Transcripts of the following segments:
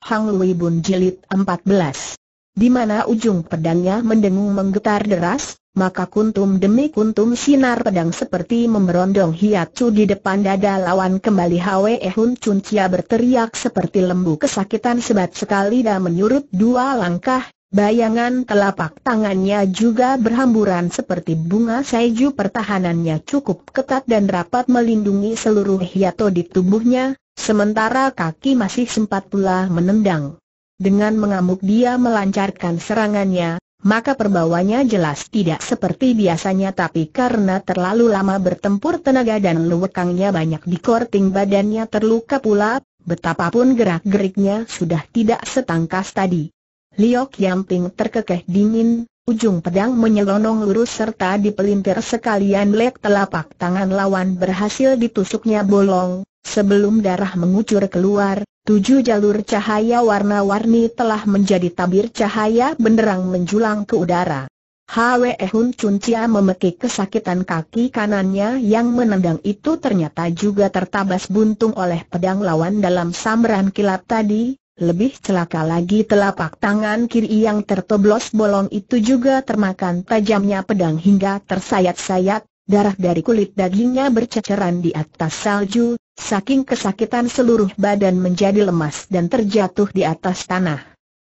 Hang Lui Bun Jilid 14. Di mana ujung pedangnya mendengung menggetar deras, maka kuntum demi kuntum sinar pedang seperti memberondong hiacu di depan dada lawan kembali Hwe Hun Chun Chia berteriak seperti lembu kesakitan sebat sekali dan menyurut dua langkah, bayangan telapak tangannya juga berhamburan seperti bunga saiju pertahanannya cukup ketat dan rapat melindungi seluruh hiato di tubuhnya, Sementara kaki masih sempat pula menendang. Dengan mengamuk dia melancarkan serangannya, maka perbawanya jelas tidak seperti biasanya tapi karena terlalu lama bertempur tenaga dan luwekangnya banyak dikorting badannya terluka pula, betapapun gerak-geriknya sudah tidak setangkas tadi. Liok Yamping terkekeh dingin, Ujung pedang menyelonong lurus serta dipelintir sekalian lek telapak tangan lawan berhasil ditusuknya bolong, sebelum darah mengucur keluar, tujuh jalur cahaya warna-warni telah menjadi tabir cahaya benderang menjulang ke udara. Hwe Hun Chia memekik kesakitan kaki kanannya yang menendang itu ternyata juga tertabas buntung oleh pedang lawan dalam samberan kilat tadi, lebih celaka lagi telapak tangan kiri yang tertoblos bolong itu juga termakan tajamnya pedang hingga tersayat-sayat, darah dari kulit dagingnya berceceran di atas salju, saking kesakitan seluruh badan menjadi lemas dan terjatuh di atas tanah.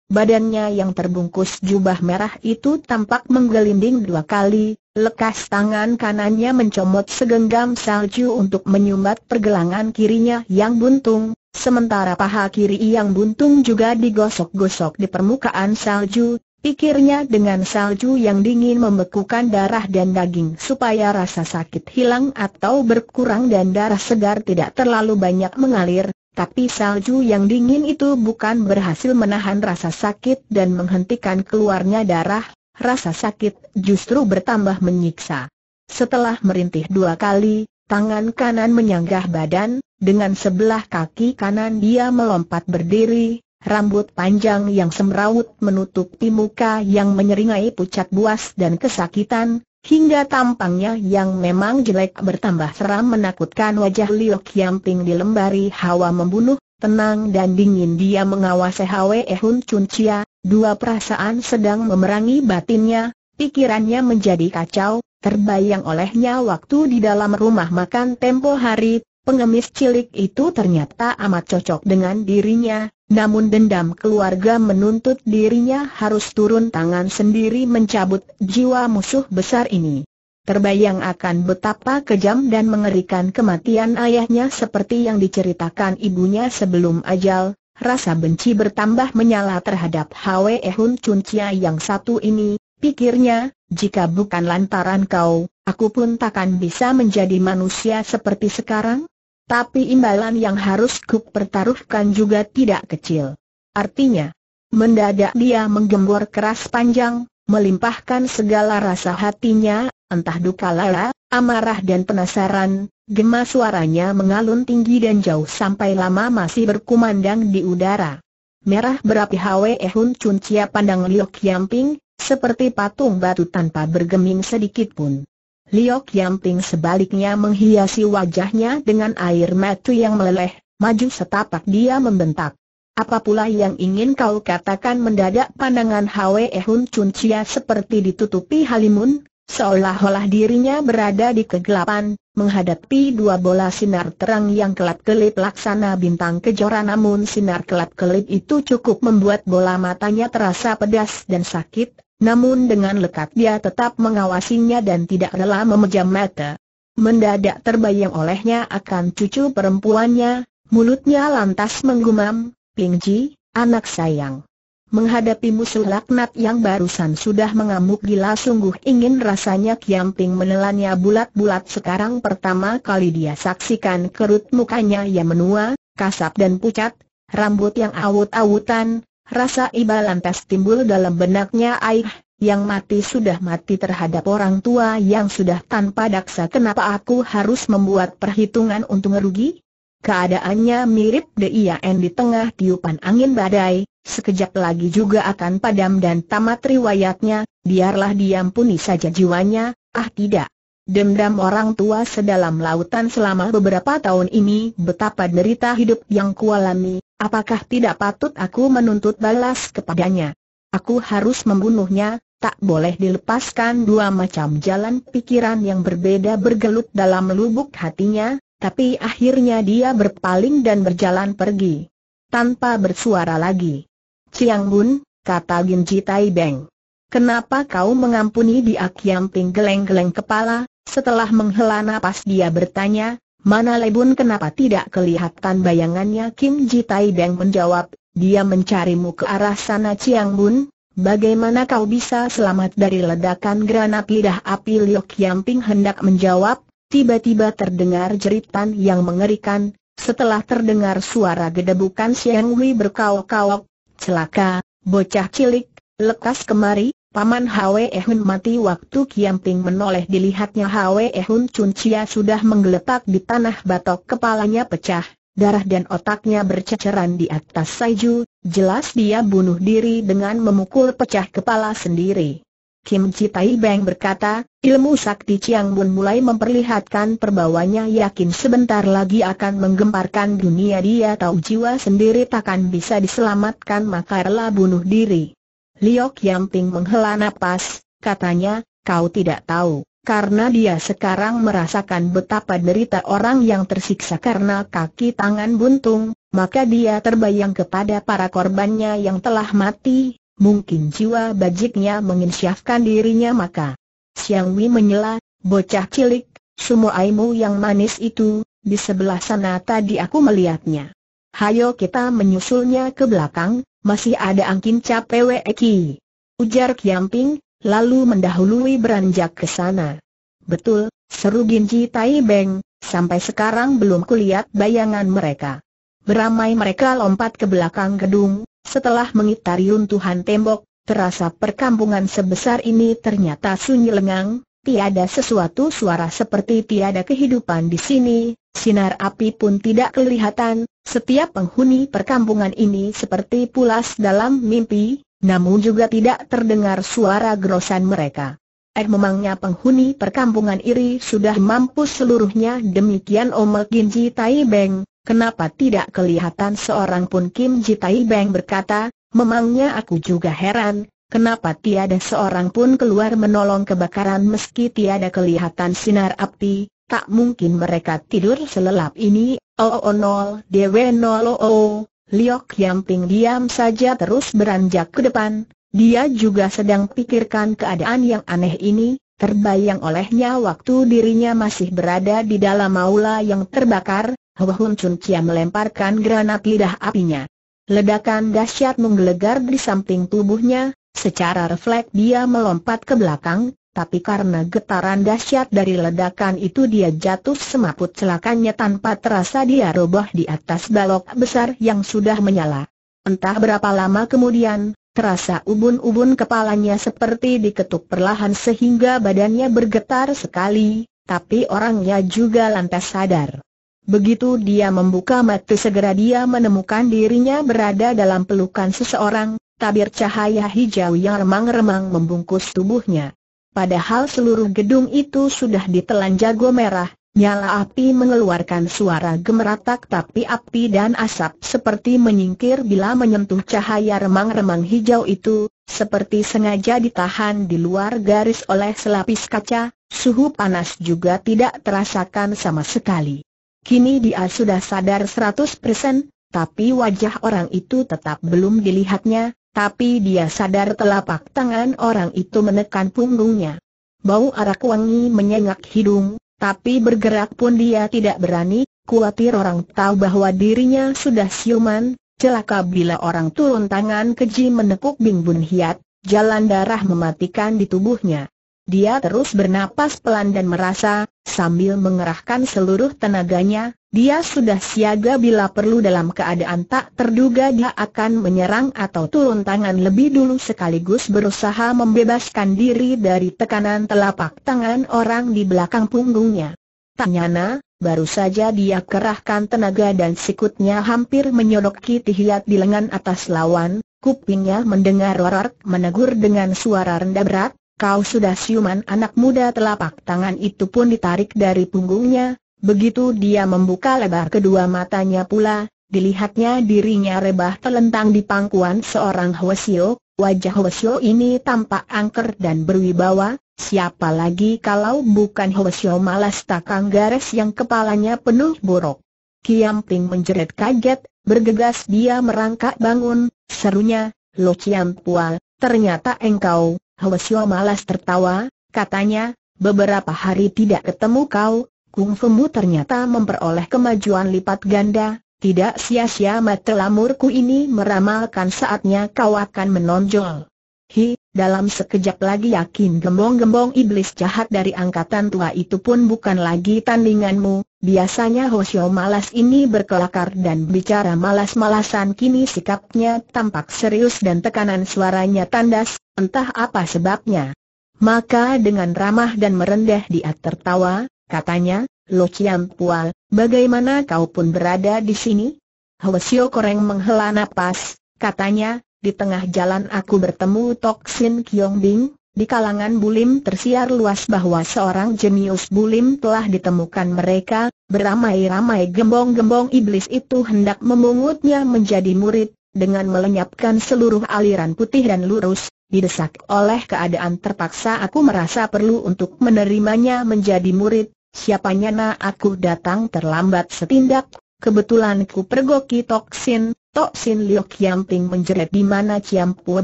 Badannya yang terbungkus jubah merah itu tampak menggelinding dua kali, lekas tangan kanannya mencomot segenggam salju untuk menyumbat pergelangan kirinya yang buntung, Sementara paha kiri yang buntung juga digosok-gosok di permukaan salju, pikirnya dengan salju yang dingin membekukan darah dan daging supaya rasa sakit hilang atau berkurang dan darah segar tidak terlalu banyak mengalir, tapi salju yang dingin itu bukan berhasil menahan rasa sakit dan menghentikan keluarnya darah, rasa sakit justru bertambah menyiksa. Setelah merintih dua kali, Tangan kanan menyanggah badan, dengan sebelah kaki kanan dia melompat berdiri, rambut panjang yang semrawut menutupi muka yang menyeringai pucat buas dan kesakitan, hingga tampangnya yang memang jelek bertambah seram menakutkan wajah Liu di dilembari hawa membunuh, tenang dan dingin dia mengawasi Hwe Hun Chun Chia, dua perasaan sedang memerangi batinnya, pikirannya menjadi kacau, Terbayang olehnya waktu di dalam rumah makan tempo hari, pengemis cilik itu ternyata amat cocok dengan dirinya, namun dendam keluarga menuntut dirinya harus turun tangan sendiri mencabut jiwa musuh besar ini. Terbayang akan betapa kejam dan mengerikan kematian ayahnya seperti yang diceritakan ibunya sebelum ajal, rasa benci bertambah menyala terhadap Hwe Hun Chun Chia yang satu ini, pikirnya, jika bukan lantaran kau, aku pun takkan bisa menjadi manusia seperti sekarang? Tapi imbalan yang harus pertaruhkan juga tidak kecil. Artinya, mendadak dia menggembor keras panjang, melimpahkan segala rasa hatinya, entah duka lara, amarah dan penasaran, Gemas suaranya mengalun tinggi dan jauh sampai lama masih berkumandang di udara. Merah berapi Hwe Hun Chun Cia pandang Liu Yamping, seperti patung batu tanpa bergeming sedikit pun. Liok Yamping sebaliknya menghiasi wajahnya dengan air mata yang meleleh, maju setapak dia membentak. Apa pula yang ingin kau katakan mendadak pandangan Hwe Hun Chun Chia seperti ditutupi halimun, seolah-olah dirinya berada di kegelapan, menghadapi dua bola sinar terang yang kelap-kelip laksana bintang kejora namun sinar kelap-kelip itu cukup membuat bola matanya terasa pedas dan sakit, namun dengan lekat dia tetap mengawasinya dan tidak rela memejam mata. Mendadak terbayang olehnya akan cucu perempuannya, mulutnya lantas menggumam, Pingji, anak sayang. Menghadapi musuh laknat yang barusan sudah mengamuk gila sungguh ingin rasanya Kiamping menelannya bulat-bulat sekarang pertama kali dia saksikan kerut mukanya yang menua, kasap dan pucat, rambut yang awut-awutan, Rasa iba lantas timbul dalam benaknya aih, yang mati sudah mati terhadap orang tua yang sudah tanpa daksa kenapa aku harus membuat perhitungan untuk rugi? Keadaannya mirip Dian di tengah tiupan angin badai, sekejap lagi juga akan padam dan tamat riwayatnya, biarlah diam diampuni saja jiwanya, ah tidak. Dendam orang tua sedalam lautan selama beberapa tahun ini betapa derita hidup yang kualami, Apakah tidak patut aku menuntut balas kepadanya? Aku harus membunuhnya, tak boleh dilepaskan dua macam jalan pikiran yang berbeda bergelut dalam lubuk hatinya, tapi akhirnya dia berpaling dan berjalan pergi. Tanpa bersuara lagi. Ciang Bun, kata Ginji Tai Beng. Kenapa kau mengampuni dia Kiam Ping geleng-geleng kepala, setelah menghela napas dia bertanya, Mana Lebun kenapa tidak kelihatan bayangannya Kim Ji Tai Beng menjawab, dia mencarimu ke arah sana Chiang Bun, bagaimana kau bisa selamat dari ledakan granat lidah api Liok ping hendak menjawab, tiba-tiba terdengar jeritan yang mengerikan, setelah terdengar suara gedebukan Siang Wei berkaok-kaok, celaka, bocah cilik, lekas kemari, Paman Hwe Ehun mati waktu Kiam Ping menoleh dilihatnya Hwe Ehun Chun Chia sudah menggeletak di tanah batok kepalanya pecah, darah dan otaknya berceceran di atas saiju, jelas dia bunuh diri dengan memukul pecah kepala sendiri. Kim Chitai Beng berkata, ilmu sakti Chiang Bun mulai memperlihatkan perbawanya yakin sebentar lagi akan menggemparkan dunia dia tahu jiwa sendiri takkan bisa diselamatkan maka rela bunuh diri. Liok Yamping menghela napas, katanya, kau tidak tahu, karena dia sekarang merasakan betapa derita orang yang tersiksa karena kaki tangan buntung, maka dia terbayang kepada para korbannya yang telah mati, mungkin jiwa bajiknya menginsyafkan dirinya maka. Siang Wi menyela, bocah cilik, semua aimu yang manis itu, di sebelah sana tadi aku melihatnya. Hayo kita menyusulnya ke belakang, masih ada angkin eki. Ujar Kiamping, lalu mendahului beranjak ke sana. Betul, seru Ginji Tai Beng, sampai sekarang belum kulihat bayangan mereka. Beramai mereka lompat ke belakang gedung, setelah mengitari runtuhan tembok, terasa perkampungan sebesar ini ternyata sunyi lengang, tiada sesuatu suara seperti tiada kehidupan di sini, sinar api pun tidak kelihatan, setiap penghuni perkampungan ini seperti pulas dalam mimpi, namun juga tidak terdengar suara gerosan mereka. Eh memangnya penghuni perkampungan iri sudah mampu seluruhnya demikian Omek Ginji Tai Beng, kenapa tidak kelihatan seorang pun Kim Ji Tai Beng berkata, memangnya aku juga heran, kenapa tiada seorang pun keluar menolong kebakaran meski tiada kelihatan sinar api, tak mungkin mereka tidur selelap ini Oo 00 DW00, Liok ping diam saja terus beranjak ke depan, dia juga sedang pikirkan keadaan yang aneh ini, terbayang olehnya waktu dirinya masih berada di dalam Maula yang terbakar, Hwa Hun Chun Chia melemparkan granat lidah apinya. Ledakan dahsyat menggelegar di samping tubuhnya, secara refleks dia melompat ke belakang, tapi karena getaran dahsyat dari ledakan itu dia jatuh semaput celakanya tanpa terasa dia roboh di atas balok besar yang sudah menyala. Entah berapa lama kemudian, terasa ubun-ubun kepalanya seperti diketuk perlahan sehingga badannya bergetar sekali, tapi orangnya juga lantas sadar. Begitu dia membuka mata segera dia menemukan dirinya berada dalam pelukan seseorang, tabir cahaya hijau yang remang-remang membungkus tubuhnya. Padahal seluruh gedung itu sudah ditelan jago merah, nyala api mengeluarkan suara gemeratak tapi api dan asap seperti menyingkir bila menyentuh cahaya remang-remang hijau itu, seperti sengaja ditahan di luar garis oleh selapis kaca, suhu panas juga tidak terasakan sama sekali. Kini dia sudah sadar 100%, tapi wajah orang itu tetap belum dilihatnya, tapi dia sadar telapak tangan orang itu menekan punggungnya. Bau arak wangi menyengat hidung, tapi bergerak pun dia tidak berani, khawatir orang tahu bahwa dirinya sudah siuman, celaka bila orang turun tangan keji menekuk Bing Bun Hiat, jalan darah mematikan di tubuhnya. Dia terus bernapas pelan dan merasa, sambil mengerahkan seluruh tenaganya, dia sudah siaga bila perlu dalam keadaan tak terduga dia akan menyerang atau turun tangan lebih dulu sekaligus berusaha membebaskan diri dari tekanan telapak tangan orang di belakang punggungnya. Tanyana, baru saja dia kerahkan tenaga dan sikutnya hampir menyodok tihiat di lengan atas lawan, kupingnya mendengar Rorak menegur dengan suara rendah berat, kau sudah siuman anak muda telapak tangan itu pun ditarik dari punggungnya, begitu dia membuka lebar kedua matanya pula, dilihatnya dirinya rebah telentang di pangkuan seorang Hwasyo, wajah Hwasyo ini tampak angker dan berwibawa, siapa lagi kalau bukan Hwasyo malas takang garis yang kepalanya penuh borok. Kiam Ping menjerit kaget, bergegas dia merangkak bangun, serunya, Lo Chiam Pual, ternyata engkau, Hwesyo malas tertawa, katanya, beberapa hari tidak ketemu kau, Kung mu ternyata memperoleh kemajuan lipat ganda, tidak sia-sia mata lamurku ini meramalkan saatnya kau akan menonjol. Hi, dalam sekejap lagi yakin gembong-gembong iblis jahat dari angkatan tua itu pun bukan lagi tandinganmu, Biasanya Hoshio malas ini berkelakar dan bicara malas-malasan kini sikapnya tampak serius dan tekanan suaranya tandas, entah apa sebabnya. Maka dengan ramah dan merendah dia tertawa, katanya, Lo Chiam Pual, bagaimana kau pun berada di sini? Hoshio koreng menghela napas, katanya, di tengah jalan aku bertemu Tok Sin Bing, di kalangan bulim tersiar luas bahwa seorang jenius bulim telah ditemukan mereka, beramai-ramai gembong-gembong iblis itu hendak memungutnya menjadi murid, dengan melenyapkan seluruh aliran putih dan lurus, didesak oleh keadaan terpaksa aku merasa perlu untuk menerimanya menjadi murid, siapanya na aku datang terlambat setindak, kebetulan ku pergoki toksin, Tok Sin Liu Kiam Ping menjerit di mana Chiam Pua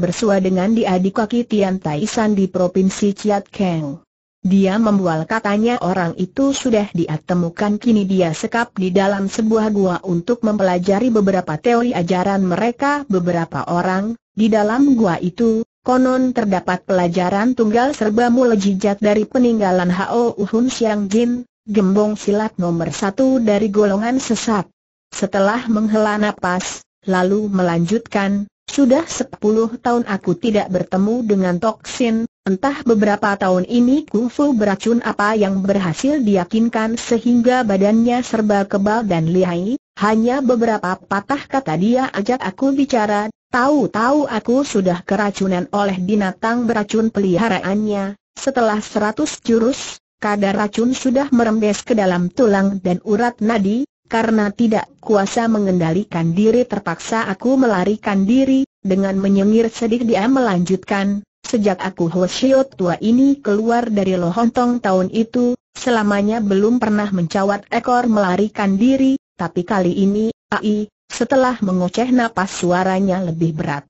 bersua dengan dia di kaki Tian Tai San di Provinsi Chiat Keng. Dia membual katanya orang itu sudah dia temukan kini dia sekap di dalam sebuah gua untuk mempelajari beberapa teori ajaran mereka beberapa orang, di dalam gua itu, Konon terdapat pelajaran tunggal serba mula jijat dari peninggalan Hao Uhun Siang Jin, gembong silat nomor satu dari golongan sesat. Setelah menghela napas, lalu melanjutkan, sudah sepuluh tahun aku tidak bertemu dengan Toksin, entah beberapa tahun ini kungfu beracun apa yang berhasil diyakinkan sehingga badannya serba kebal dan lihai, hanya beberapa patah kata dia ajak aku bicara, tahu-tahu aku sudah keracunan oleh binatang beracun peliharaannya, setelah seratus jurus, kadar racun sudah merembes ke dalam tulang dan urat nadi, karena tidak kuasa mengendalikan diri terpaksa aku melarikan diri, dengan menyengir sedih dia melanjutkan, sejak aku Hoshio tua ini keluar dari Lohontong tahun itu, selamanya belum pernah mencawat ekor melarikan diri, tapi kali ini, ai, setelah mengoceh napas suaranya lebih berat.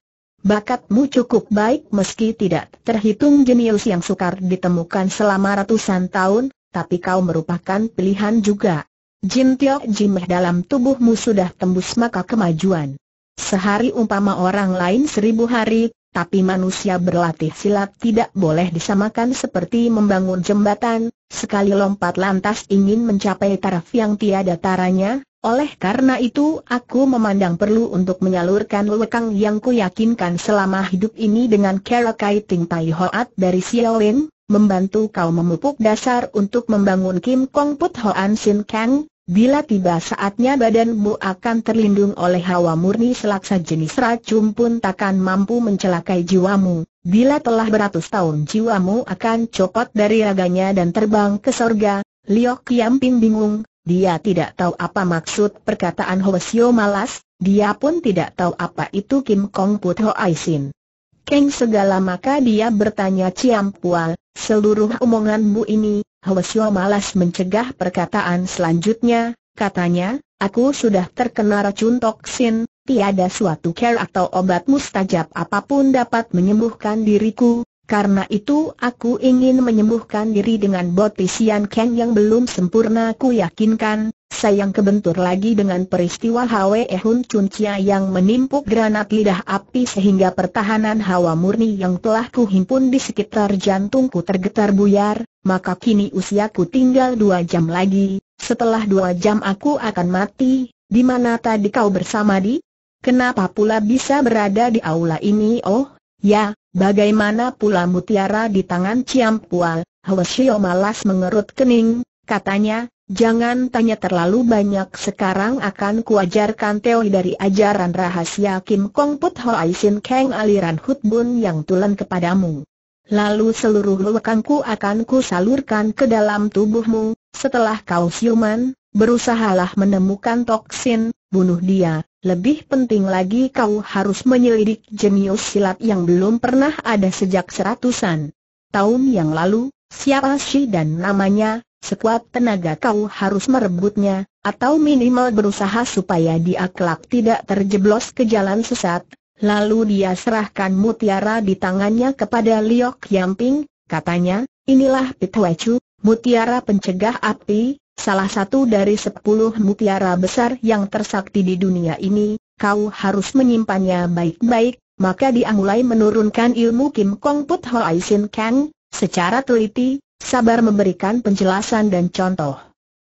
Bakatmu cukup baik meski tidak terhitung jenius yang sukar ditemukan selama ratusan tahun, tapi kau merupakan pilihan juga. Jin Tio Jimeh dalam tubuhmu sudah tembus maka kemajuan. Sehari umpama orang lain seribu hari, tapi manusia berlatih silat tidak boleh disamakan seperti membangun jembatan, sekali lompat lantas ingin mencapai taraf yang tiada taranya, oleh karena itu aku memandang perlu untuk menyalurkan lekang yang kuyakinkan selama hidup ini dengan cara kaiting tai hoat dari Xiaolin, membantu kau memupuk dasar untuk membangun Kim Kong Put Hoan Sin Kang, Bila tiba saatnya badanmu akan terlindung oleh hawa murni selaksa jenis racun pun takkan mampu mencelakai jiwamu. Bila telah beratus tahun jiwamu akan copot dari raganya dan terbang ke sorga. Liok Yamping bingung, dia tidak tahu apa maksud perkataan Hoesio malas, dia pun tidak tahu apa itu Kim Kong Put Ho Sin. Keng segala maka dia bertanya Ciam Ciampual, seluruh omonganmu ini, Hwesyo malas mencegah perkataan selanjutnya, katanya, aku sudah terkena racun toksin, tiada suatu care atau obat mustajab apapun dapat menyembuhkan diriku, karena itu aku ingin menyembuhkan diri dengan botisian Ken yang belum sempurna ku yakinkan, sayang kebentur lagi dengan peristiwa Hwe Hun Chun Chia yang menimpuk granat lidah api sehingga pertahanan hawa murni yang telah kuhimpun di sekitar jantungku tergetar buyar, maka kini usiaku tinggal dua jam lagi, setelah dua jam aku akan mati, di mana tadi kau bersama di? Kenapa pula bisa berada di aula ini oh, ya, bagaimana pula mutiara di tangan Ciampual, Hwasyo malas mengerut kening, katanya, Jangan tanya terlalu banyak sekarang akan kuajarkan teori dari ajaran rahasia Kim Kong Put Hoai Aisin Kang aliran Hut Bun yang tulen kepadamu. Lalu seluruh lewakanku akan kusalurkan ke dalam tubuhmu, setelah kau siuman, berusahalah menemukan toksin, bunuh dia. Lebih penting lagi kau harus menyelidik jenius silat yang belum pernah ada sejak seratusan tahun yang lalu, siapa sih dan namanya, sekuat tenaga kau harus merebutnya, atau minimal berusaha supaya dia kelak tidak terjeblos ke jalan sesat. Lalu dia serahkan mutiara di tangannya kepada Liok Yamping, katanya, inilah pitwechu, mutiara pencegah api, salah satu dari sepuluh mutiara besar yang tersakti di dunia ini, kau harus menyimpannya baik-baik, maka dia mulai menurunkan ilmu Kim Kong Put Ho Aisin Kang, secara teliti, sabar memberikan penjelasan dan contoh.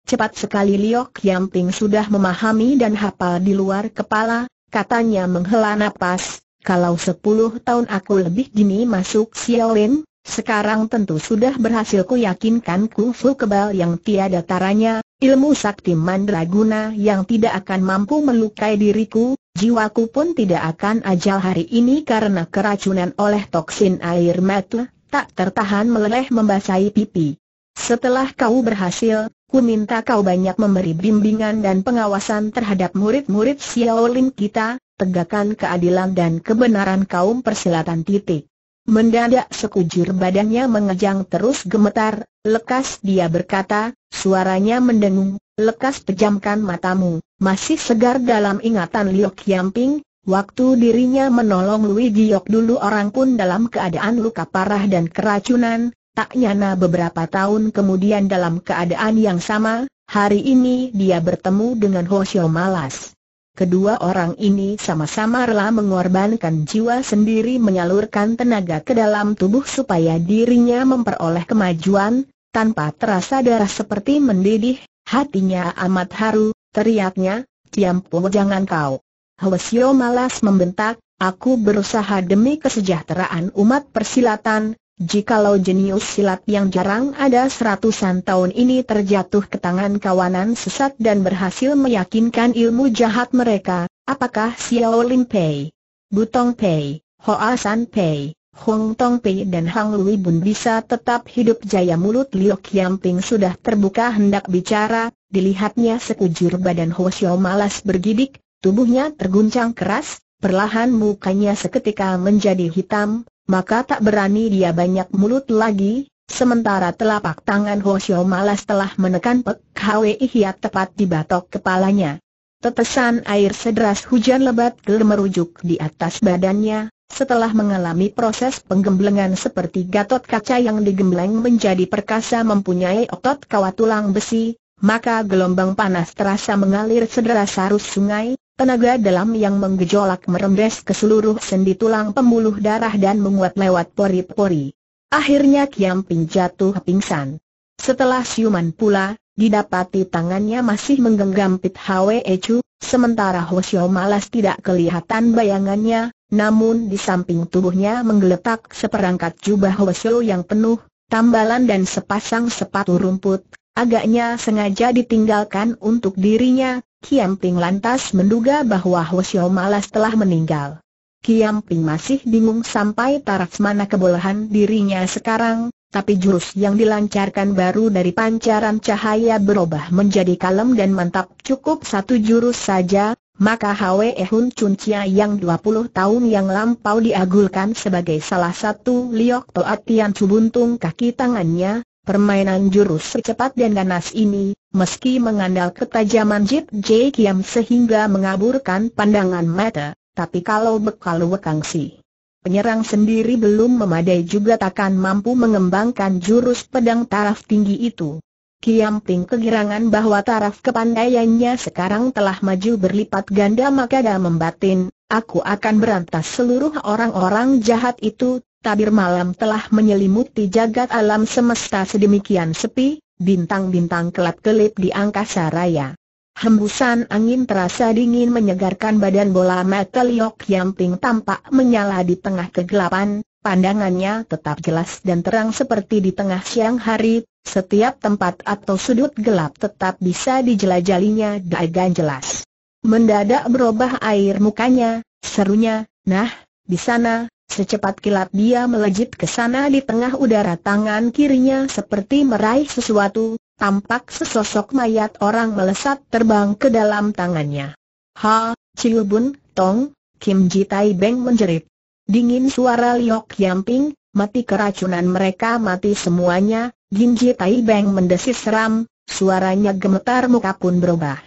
Cepat sekali Liok Yamping sudah memahami dan hafal di luar kepala, katanya menghela napas, kalau sepuluh tahun aku lebih dini masuk Shaolin, sekarang tentu sudah berhasil ku yakinkan kungfu kebal yang tiada taranya, ilmu sakti mandraguna yang tidak akan mampu melukai diriku, jiwaku pun tidak akan ajal hari ini karena keracunan oleh toksin air metle, tak tertahan meleleh membasahi pipi. Setelah kau berhasil, ku minta kau banyak memberi bimbingan dan pengawasan terhadap murid-murid Xiaolin kita, tegakkan keadilan dan kebenaran kaum persilatan titik. Mendadak sekujur badannya mengejang terus gemetar, lekas dia berkata, suaranya mendengung, lekas pejamkan matamu, masih segar dalam ingatan Liu Qiangping, Waktu dirinya menolong Louis Giok dulu orang pun dalam keadaan luka parah dan keracunan, tak nyana beberapa tahun kemudian dalam keadaan yang sama, hari ini dia bertemu dengan Ho Xiao Malas. Kedua orang ini sama-sama rela mengorbankan jiwa sendiri menyalurkan tenaga ke dalam tubuh supaya dirinya memperoleh kemajuan, tanpa terasa darah seperti mendidih, hatinya amat haru, teriaknya, tiampu jangan kau Hwasyo malas membentak, aku berusaha demi kesejahteraan umat persilatan, jikalau jenius silat yang jarang ada seratusan tahun ini terjatuh ke tangan kawanan sesat dan berhasil meyakinkan ilmu jahat mereka, apakah Xiao Lim Pei, Butong Pei, Hoa San Pei, Hong Tong Pei dan Hang Lui Bun bisa tetap hidup jaya mulut Liu Kiamping sudah terbuka hendak bicara, dilihatnya sekujur badan Ho Xiao malas bergidik, Tubuhnya terguncang keras, perlahan mukanya seketika menjadi hitam, maka tak berani dia banyak mulut lagi, sementara telapak tangan Hoshio malas telah menekan Pek Hwi Hiat tepat di batok kepalanya. Tetesan air sederas hujan lebat merujuk di atas badannya, setelah mengalami proses penggemblengan seperti gatot kaca yang digembleng menjadi perkasa mempunyai otot kawat tulang besi, maka gelombang panas terasa mengalir sederas arus sungai, Tenaga dalam yang menggejolak merembes ke seluruh sendi tulang pembuluh darah dan menguat lewat pori-pori. Akhirnya Kiam Ping jatuh pingsan. Setelah siuman pula, didapati tangannya masih menggenggam Pit Hwe Chu, sementara Sio malas tidak kelihatan bayangannya, namun di samping tubuhnya menggeletak seperangkat jubah Sio yang penuh, tambalan dan sepasang sepatu rumput, Agaknya sengaja ditinggalkan untuk dirinya, Kiam Ping lantas menduga bahwa Hwasyo malas telah meninggal. Kiam Ping masih bingung sampai taraf mana kebolehan dirinya sekarang, tapi jurus yang dilancarkan baru dari pancaran cahaya berubah menjadi kalem dan mantap cukup satu jurus saja, maka Hwe Hun Chun Chia yang 20 tahun yang lampau diagulkan sebagai salah satu liok toat yang cubuntung kaki tangannya, Permainan jurus secepat dan ganas ini, meski mengandal ketajaman jip, J Kiam sehingga mengaburkan pandangan mata, tapi kalau bekal Wekang Si penyerang sendiri belum memadai juga takkan mampu mengembangkan jurus pedang taraf tinggi itu. Kiam ting kegirangan bahwa taraf kepandaiannya sekarang telah maju berlipat ganda maka dia membatin, aku akan berantas seluruh orang-orang jahat itu, tabir malam telah menyelimuti jagat alam semesta sedemikian sepi, bintang-bintang kelap-kelip di angkasa raya. Hembusan angin terasa dingin menyegarkan badan bola mata Liok Yamping tampak menyala di tengah kegelapan, pandangannya tetap jelas dan terang seperti di tengah siang hari, setiap tempat atau sudut gelap tetap bisa dijelajahinya dengan jelas. Mendadak berubah air mukanya, serunya, nah, di sana, Secepat kilat dia melejit ke sana di tengah udara tangan kirinya seperti meraih sesuatu, tampak sesosok mayat orang melesat terbang ke dalam tangannya. Ha, Chiu Bun, Tong, Kim Ji Tai Beng menjerit. Dingin suara Liok Yamping, mati keracunan mereka mati semuanya, Ji Tai Beng mendesis seram, suaranya gemetar muka pun berubah.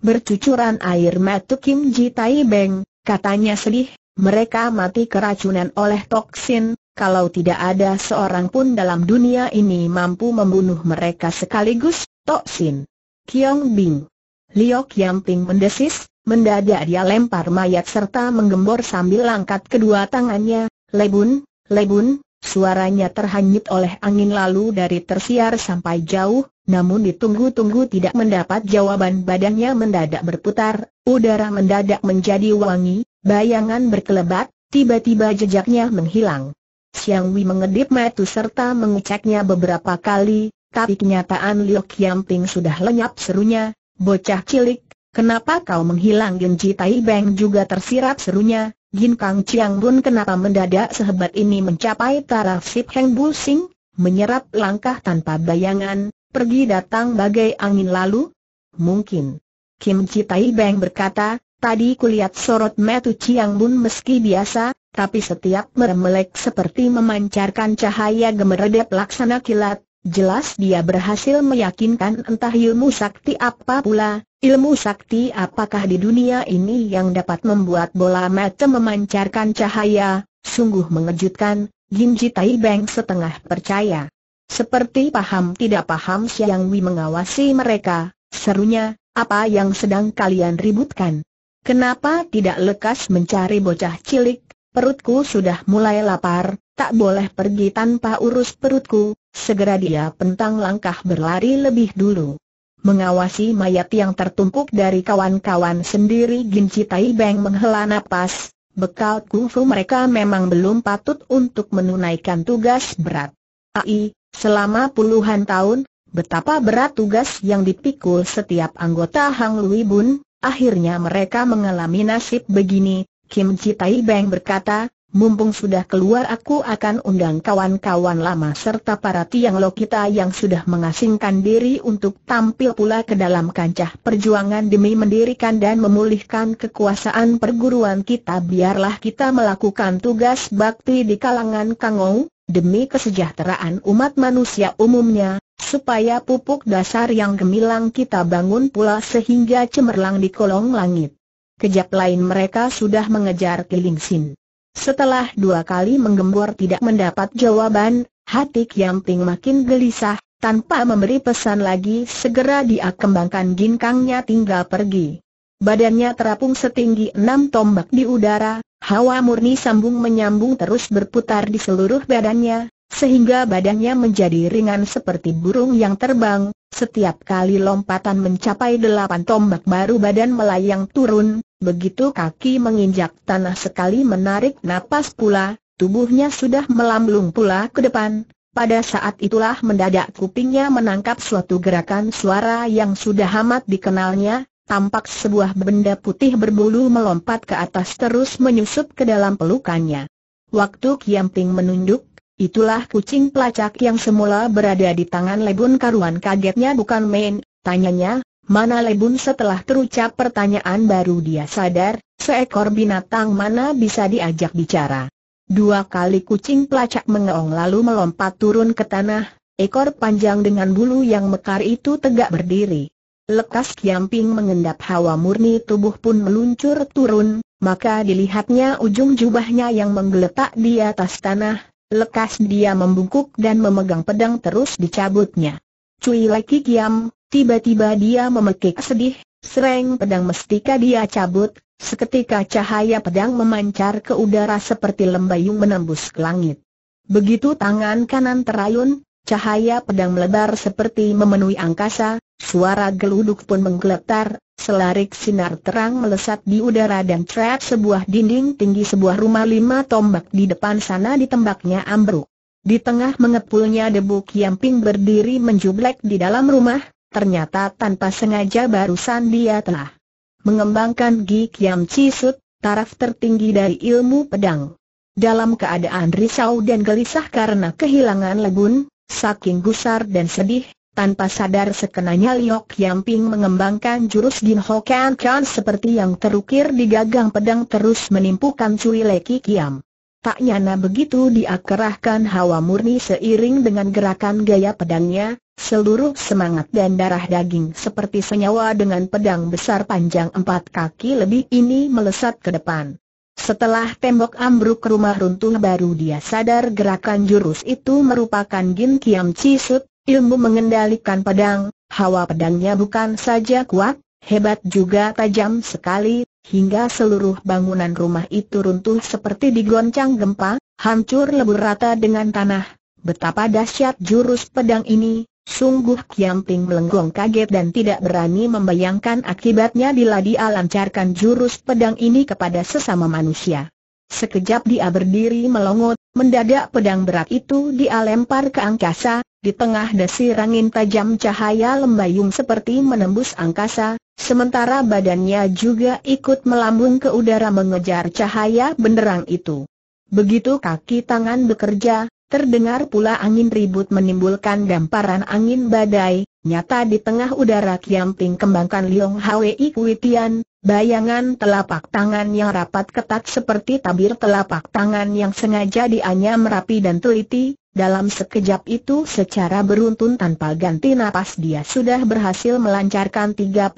Bercucuran air mata Kim Ji Tai Beng, katanya sedih, mereka mati keracunan oleh toksin, kalau tidak ada seorang pun dalam dunia ini mampu membunuh mereka sekaligus, toksin. Kiong Bing. Liok Yamping mendesis, mendadak dia lempar mayat serta menggembor sambil angkat kedua tangannya, lebun, lebun, Suaranya terhanyut oleh angin lalu dari tersiar sampai jauh, namun ditunggu-tunggu tidak mendapat jawaban badannya mendadak berputar, udara mendadak menjadi wangi, bayangan berkelebat, tiba-tiba jejaknya menghilang. Siang Wi mengedip mata serta mengeceknya beberapa kali, tapi kenyataan Liu Qiangping sudah lenyap serunya, bocah cilik, kenapa kau menghilang Genji Tai Beng juga tersirat serunya, Gin Kang Chiang Bun kenapa mendadak sehebat ini mencapai taraf Sip Heng Bu Sing, menyerap langkah tanpa bayangan, pergi datang bagai angin lalu? Mungkin. Kim Chi Tai Beng berkata, tadi kulihat sorot metu Chiang Bun meski biasa, tapi setiap meremelek seperti memancarkan cahaya gemeredep laksana kilat, Jelas dia berhasil meyakinkan entah ilmu sakti apa pula, ilmu sakti apakah di dunia ini yang dapat membuat bola mata memancarkan cahaya, sungguh mengejutkan, Jinji Tai Beng setengah percaya. Seperti paham tidak paham Siang Wei mengawasi mereka, serunya, apa yang sedang kalian ributkan? Kenapa tidak lekas mencari bocah cilik Perutku sudah mulai lapar, tak boleh pergi tanpa urus perutku, segera dia pentang langkah berlari lebih dulu. Mengawasi mayat yang tertumpuk dari kawan-kawan sendiri Ginci Tai Beng menghela napas, bekal kungfu mereka memang belum patut untuk menunaikan tugas berat. AI, selama puluhan tahun, betapa berat tugas yang dipikul setiap anggota Hang Lui Bun, akhirnya mereka mengalami nasib begini, Kim ji Tai Beng berkata, mumpung sudah keluar aku akan undang kawan-kawan lama serta para tiang lo kita yang sudah mengasingkan diri untuk tampil pula ke dalam kancah perjuangan demi mendirikan dan memulihkan kekuasaan perguruan kita biarlah kita melakukan tugas bakti di kalangan Kangou, demi kesejahteraan umat manusia umumnya, supaya pupuk dasar yang gemilang kita bangun pula sehingga cemerlang di kolong langit kejap lain mereka sudah mengejar Kiling Sin. Setelah dua kali menggembor tidak mendapat jawaban, hati Kiam Ting makin gelisah, tanpa memberi pesan lagi segera dia kembangkan ginkangnya tinggal pergi. Badannya terapung setinggi enam tombak di udara, hawa murni sambung menyambung terus berputar di seluruh badannya, sehingga badannya menjadi ringan seperti burung yang terbang, setiap kali lompatan mencapai delapan tombak baru badan melayang turun, begitu kaki menginjak tanah sekali menarik napas pula, tubuhnya sudah melambung pula ke depan, pada saat itulah mendadak kupingnya menangkap suatu gerakan suara yang sudah amat dikenalnya, tampak sebuah benda putih berbulu melompat ke atas terus menyusup ke dalam pelukannya. Waktu Kiamping menunduk, Itulah kucing pelacak yang semula berada di tangan Lebun Karuan kagetnya bukan main, tanyanya, mana Lebun setelah terucap pertanyaan baru dia sadar, seekor binatang mana bisa diajak bicara. Dua kali kucing pelacak mengeong lalu melompat turun ke tanah, ekor panjang dengan bulu yang mekar itu tegak berdiri. Lekas Kiamping mengendap hawa murni tubuh pun meluncur turun, maka dilihatnya ujung jubahnya yang menggeletak di atas tanah, Lekas dia membungkuk dan memegang pedang terus dicabutnya. Cui lagi kiam, tiba-tiba dia memekik sedih, sereng pedang mestika dia cabut, seketika cahaya pedang memancar ke udara seperti lembayung menembus ke langit. Begitu tangan kanan terayun, cahaya pedang melebar seperti memenuhi angkasa, suara geluduk pun menggeletar, Selarik sinar terang melesat di udara dan teret sebuah dinding tinggi sebuah rumah lima tombak di depan sana ditembaknya ambruk. Di tengah mengepulnya debu Kiamping berdiri menjublek di dalam rumah, ternyata tanpa sengaja barusan dia telah mengembangkan Gi Kiam Cisut, taraf tertinggi dari ilmu pedang. Dalam keadaan risau dan gelisah karena kehilangan legun, saking gusar dan sedih, tanpa sadar sekenanya Liok Yang Ping mengembangkan jurus Jin Ho Kan Kan seperti yang terukir di gagang pedang terus menimpukan Cui Leki Kiam. Tak nyana begitu dia kerahkan hawa murni seiring dengan gerakan gaya pedangnya, seluruh semangat dan darah daging seperti senyawa dengan pedang besar panjang empat kaki lebih ini melesat ke depan. Setelah tembok ambruk rumah runtuh baru dia sadar gerakan jurus itu merupakan Gin Kiam Sut, Ilmu mengendalikan pedang, hawa pedangnya bukan saja kuat, hebat juga tajam sekali, hingga seluruh bangunan rumah itu runtuh seperti digoncang gempa, hancur lebur rata dengan tanah. Betapa dahsyat jurus pedang ini, sungguh Kiamping melenggong kaget dan tidak berani membayangkan akibatnya bila dia lancarkan jurus pedang ini kepada sesama manusia. Sekejap dia berdiri melongot, mendadak pedang berat itu dia lempar ke angkasa, di tengah desir angin tajam cahaya lembayung seperti menembus angkasa, sementara badannya juga ikut melambung ke udara mengejar cahaya benderang itu. Begitu kaki tangan bekerja, terdengar pula angin ribut menimbulkan gamparan angin badai, nyata di tengah udara kiamping kembangkan Liong Hwei Kuitian, Bayangan telapak tangan yang rapat ketat seperti tabir telapak tangan yang sengaja dianyam merapi dan teliti, dalam sekejap itu secara beruntun tanpa ganti napas dia sudah berhasil melancarkan 36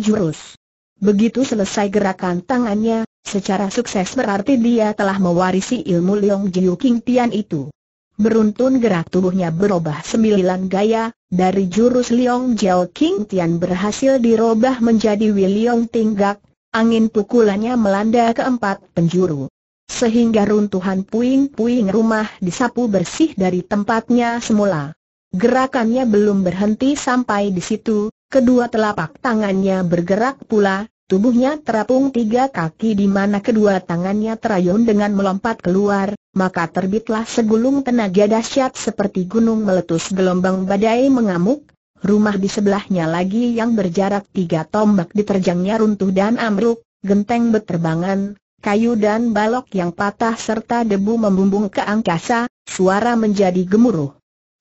jurus. Begitu selesai gerakan tangannya, secara sukses berarti dia telah mewarisi ilmu Leong Jiu King Tian itu. Beruntun gerak tubuhnya berubah sembilan gaya, dari jurus Liong Jiao King Tian berhasil dirubah menjadi Liong Tinggak, angin pukulannya melanda keempat penjuru. Sehingga runtuhan puing-puing rumah disapu bersih dari tempatnya semula. Gerakannya belum berhenti sampai di situ, kedua telapak tangannya bergerak pula, Tubuhnya terapung tiga kaki di mana kedua tangannya terayun dengan melompat keluar, maka terbitlah segulung tenaga dahsyat seperti gunung meletus gelombang badai mengamuk, rumah di sebelahnya lagi yang berjarak tiga tombak diterjangnya runtuh dan amruk, genteng berterbangan, kayu dan balok yang patah serta debu membumbung ke angkasa, suara menjadi gemuruh.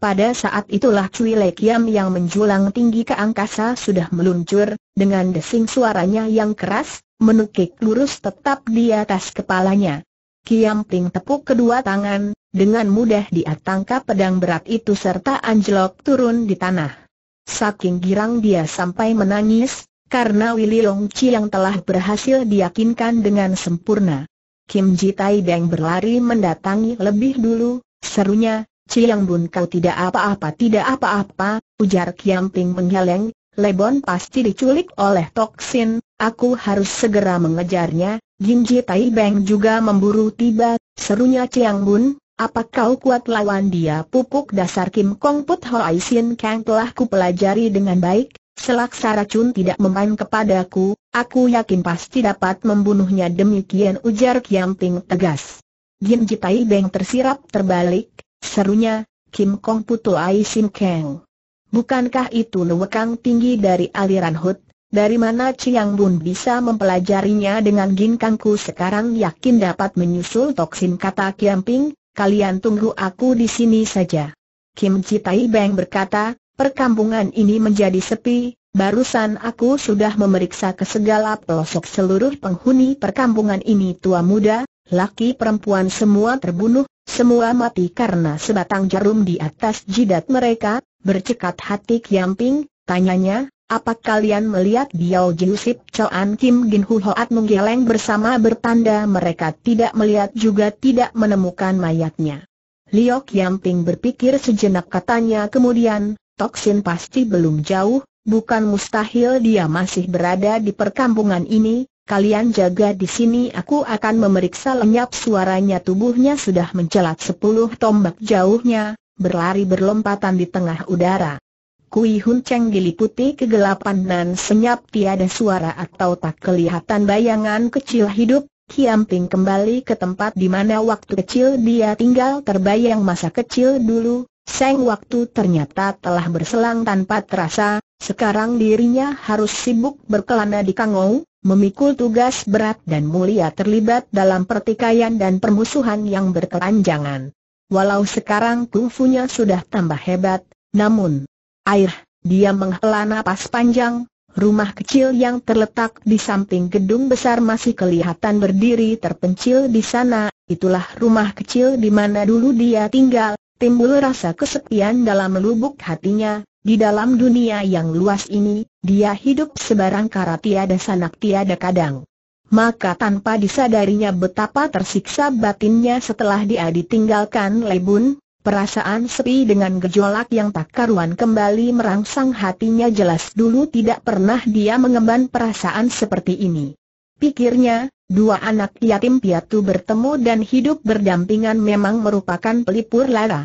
Pada saat itulah Cui Lekiam yang menjulang tinggi ke angkasa sudah meluncur, dengan desing suaranya yang keras, menukik lurus tetap di atas kepalanya. Kiam Ting tepuk kedua tangan, dengan mudah dia tangkap pedang berat itu serta anjlok turun di tanah. Saking girang dia sampai menangis, karena Willy Long Chi yang telah berhasil diyakinkan dengan sempurna. Kim Ji Tai Beng berlari mendatangi lebih dulu, serunya, Ciang Bun kau tidak apa-apa tidak apa-apa, ujar Kiam Ping menggeleng, Lebon pasti diculik oleh Toksin, aku harus segera mengejarnya, Jinji Tai Beng juga memburu tiba, serunya Ciang Bun, apa kau kuat lawan dia pupuk dasar Kim Kong Put Ai Sin Kang telah pelajari dengan baik, selaksa racun tidak memain kepadaku, aku yakin pasti dapat membunuhnya demikian ujar Kiam Ping tegas. Jin Tai Beng tersirap terbalik, Serunya, Kim Kong putu Ai Sim Keng. Bukankah itu lewekang tinggi dari aliran Hut, dari mana Chiang Bun bisa mempelajarinya dengan gin ginkangku sekarang yakin dapat menyusul toksin kata Kiam Ping, kalian tunggu aku di sini saja. Kim Tai Beng berkata, perkampungan ini menjadi sepi, barusan aku sudah memeriksa ke segala pelosok seluruh penghuni perkampungan ini tua muda, laki perempuan semua terbunuh, semua mati karena sebatang jarum di atas jidat mereka, bercekat hati Kiamping, tanyanya, apa kalian melihat Biao Jusip? Sip Choan Kim Gin Hu Hoat menggeleng bersama bertanda mereka tidak melihat juga tidak menemukan mayatnya. Liok Yamping berpikir sejenak katanya kemudian, Toksin pasti belum jauh, bukan mustahil dia masih berada di perkampungan ini, Kalian jaga di sini aku akan memeriksa lenyap suaranya tubuhnya sudah mencelat sepuluh tombak jauhnya, berlari berlompatan di tengah udara. Kui Hun Cheng diliputi kegelapan dan senyap tiada suara atau tak kelihatan bayangan kecil hidup, Kiamping kembali ke tempat di mana waktu kecil dia tinggal terbayang masa kecil dulu, Seng waktu ternyata telah berselang tanpa terasa, sekarang dirinya harus sibuk berkelana di Kangou, memikul tugas berat dan mulia terlibat dalam pertikaian dan permusuhan yang berkelanjangan. Walau sekarang kungfunya sudah tambah hebat, namun, air, dia menghela napas panjang, rumah kecil yang terletak di samping gedung besar masih kelihatan berdiri terpencil di sana, itulah rumah kecil di mana dulu dia tinggal, timbul rasa kesepian dalam lubuk hatinya, di dalam dunia yang luas ini, dia hidup sebarang kara tiada sanak tiada kadang. Maka tanpa disadarinya betapa tersiksa batinnya setelah dia ditinggalkan Lebun, perasaan sepi dengan gejolak yang tak karuan kembali merangsang hatinya jelas dulu tidak pernah dia mengemban perasaan seperti ini. Pikirnya, dua anak yatim piatu bertemu dan hidup berdampingan memang merupakan pelipur lara.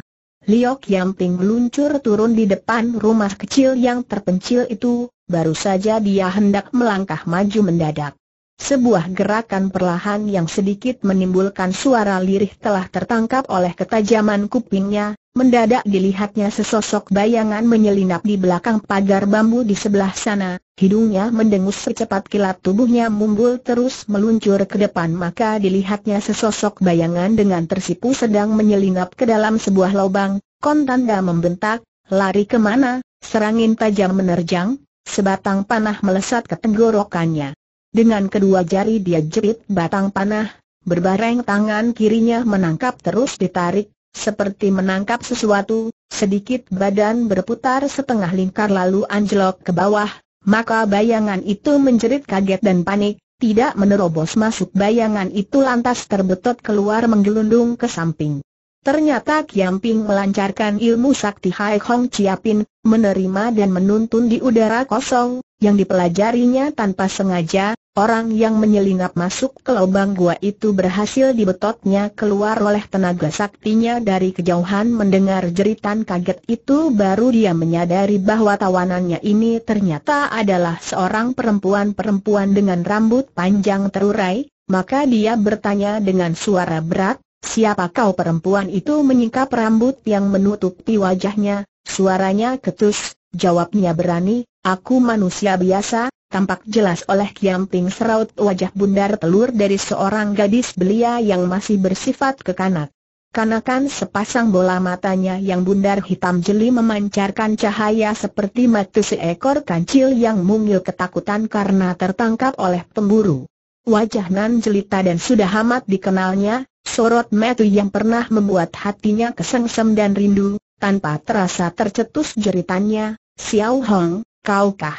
Liok Yamping meluncur turun di depan rumah kecil yang terpencil itu, baru saja dia hendak melangkah maju mendadak. Sebuah gerakan perlahan yang sedikit menimbulkan suara lirih telah tertangkap oleh ketajaman kupingnya, mendadak dilihatnya sesosok bayangan menyelinap di belakang pagar bambu di sebelah sana, Hidungnya mendengus secepat kilat tubuhnya mumbul terus meluncur ke depan maka dilihatnya sesosok bayangan dengan tersipu sedang menyelinap ke dalam sebuah lubang, kontanda membentak, lari kemana, serangin tajam menerjang, sebatang panah melesat ke tenggorokannya. Dengan kedua jari dia jepit batang panah, berbareng tangan kirinya menangkap terus ditarik, seperti menangkap sesuatu, sedikit badan berputar setengah lingkar lalu anjlok ke bawah, maka bayangan itu menjerit kaget dan panik, tidak menerobos masuk bayangan itu lantas terbetot keluar menggelundung ke samping. Ternyata Kiamping melancarkan ilmu sakti Hai Hong Chiapin, menerima dan menuntun di udara kosong, yang dipelajarinya tanpa sengaja, Orang yang menyelinap masuk ke lubang gua itu berhasil dibetotnya keluar oleh tenaga saktinya dari kejauhan mendengar jeritan kaget itu baru dia menyadari bahwa tawanannya ini ternyata adalah seorang perempuan-perempuan dengan rambut panjang terurai, maka dia bertanya dengan suara berat, siapa kau perempuan itu menyingkap rambut yang menutupi wajahnya, suaranya ketus, jawabnya berani, Aku manusia biasa, tampak jelas oleh Kiam Ting seraut wajah bundar telur dari seorang gadis belia yang masih bersifat kekanak. Kanakan sepasang bola matanya yang bundar hitam jeli memancarkan cahaya seperti mata seekor kancil yang mungil ketakutan karena tertangkap oleh pemburu. Wajah nan jelita dan sudah amat dikenalnya, sorot metu yang pernah membuat hatinya kesengsem dan rindu, tanpa terasa tercetus jeritannya, Xiao Hong, kaukah?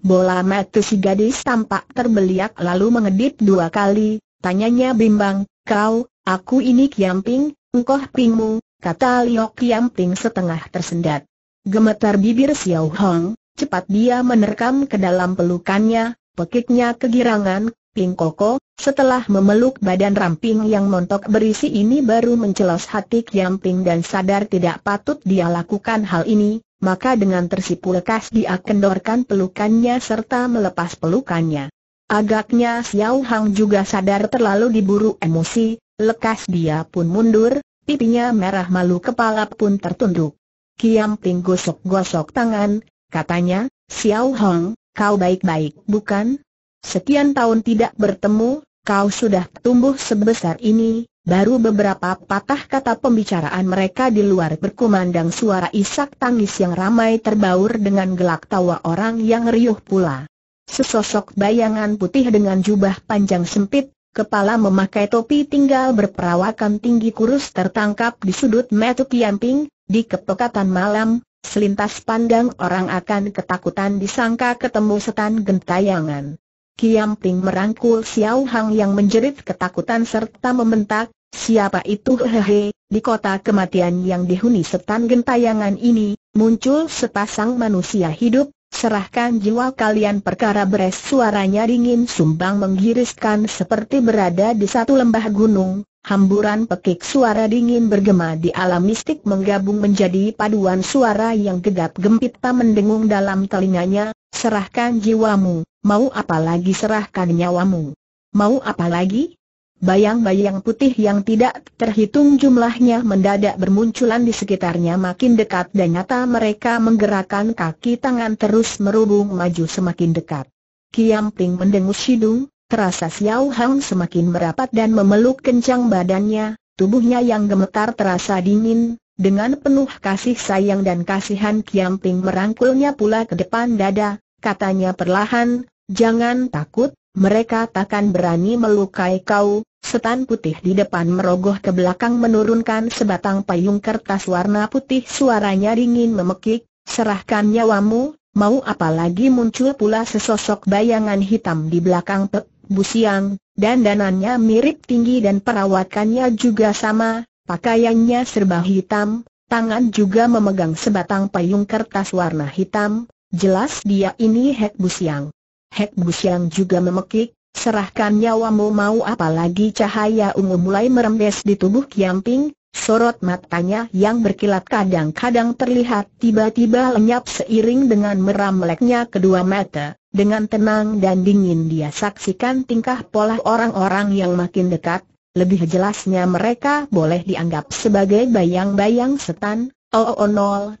Bola mata si gadis tampak terbeliak lalu mengedip dua kali, tanyanya bimbang, kau, aku ini Kiamping, engkau pingmu, kata Liok Kiamping setengah tersendat. Gemetar bibir Xiao Hong, cepat dia menerkam ke dalam pelukannya, pekiknya kegirangan, Ping Koko, setelah memeluk badan ramping yang montok berisi ini baru mencelos hati Kiamping dan sadar tidak patut dia lakukan hal ini, maka dengan tersipu lekas dia kendorkan pelukannya serta melepas pelukannya. Agaknya Xiao Hang juga sadar terlalu diburu emosi, lekas dia pun mundur, pipinya merah malu kepala pun tertunduk. Kiam Ping gosok-gosok tangan, katanya, Xiao Hang, kau baik-baik bukan? Sekian tahun tidak bertemu, kau sudah tumbuh sebesar ini, Baru beberapa patah kata pembicaraan mereka di luar berkumandang suara isak tangis yang ramai terbaur dengan gelak tawa orang yang riuh pula. Sesosok bayangan putih dengan jubah panjang sempit, kepala memakai topi tinggal berperawakan tinggi kurus tertangkap di sudut metu Kiamping, di kepekatan malam, selintas pandang orang akan ketakutan disangka ketemu setan gentayangan. Kiamping merangkul Xiao Hang yang menjerit ketakutan serta membentak, Siapa itu hehehe, di kota kematian yang dihuni setan gentayangan ini, muncul sepasang manusia hidup, serahkan jiwa kalian perkara beres suaranya dingin sumbang menggiriskan seperti berada di satu lembah gunung, hamburan pekik suara dingin bergema di alam mistik menggabung menjadi paduan suara yang gegap gempita mendengung dalam telinganya, serahkan jiwamu, mau apa lagi serahkan nyawamu. Mau apa lagi? Bayang-bayang putih yang tidak terhitung jumlahnya mendadak bermunculan di sekitarnya makin dekat dan nyata mereka menggerakkan kaki tangan terus merubung maju semakin dekat. Kiam Ping mendengus hidung, terasa Xiao Hang semakin merapat dan memeluk kencang badannya, tubuhnya yang gemetar terasa dingin, dengan penuh kasih sayang dan kasihan Kiam Ping merangkulnya pula ke depan dada, katanya perlahan, jangan takut, mereka takkan berani melukai kau, Setan putih di depan merogoh ke belakang menurunkan sebatang payung kertas warna putih suaranya dingin memekik, serahkan nyawamu, mau apalagi muncul pula sesosok bayangan hitam di belakang Pek Busiang, dan danannya mirip tinggi dan perawatannya juga sama, pakaiannya serba hitam, tangan juga memegang sebatang payung kertas warna hitam, jelas dia ini Hek Busiang. Hek Busiang juga memekik, Serahkan nyawamu mau apalagi cahaya ungu mulai merembes di tubuh Kiamping, sorot matanya yang berkilat kadang-kadang terlihat tiba-tiba lenyap seiring dengan meramleknya kedua mata. Dengan tenang dan dingin dia saksikan tingkah pola orang-orang yang makin dekat, lebih jelasnya mereka boleh dianggap sebagai bayang-bayang setan, 0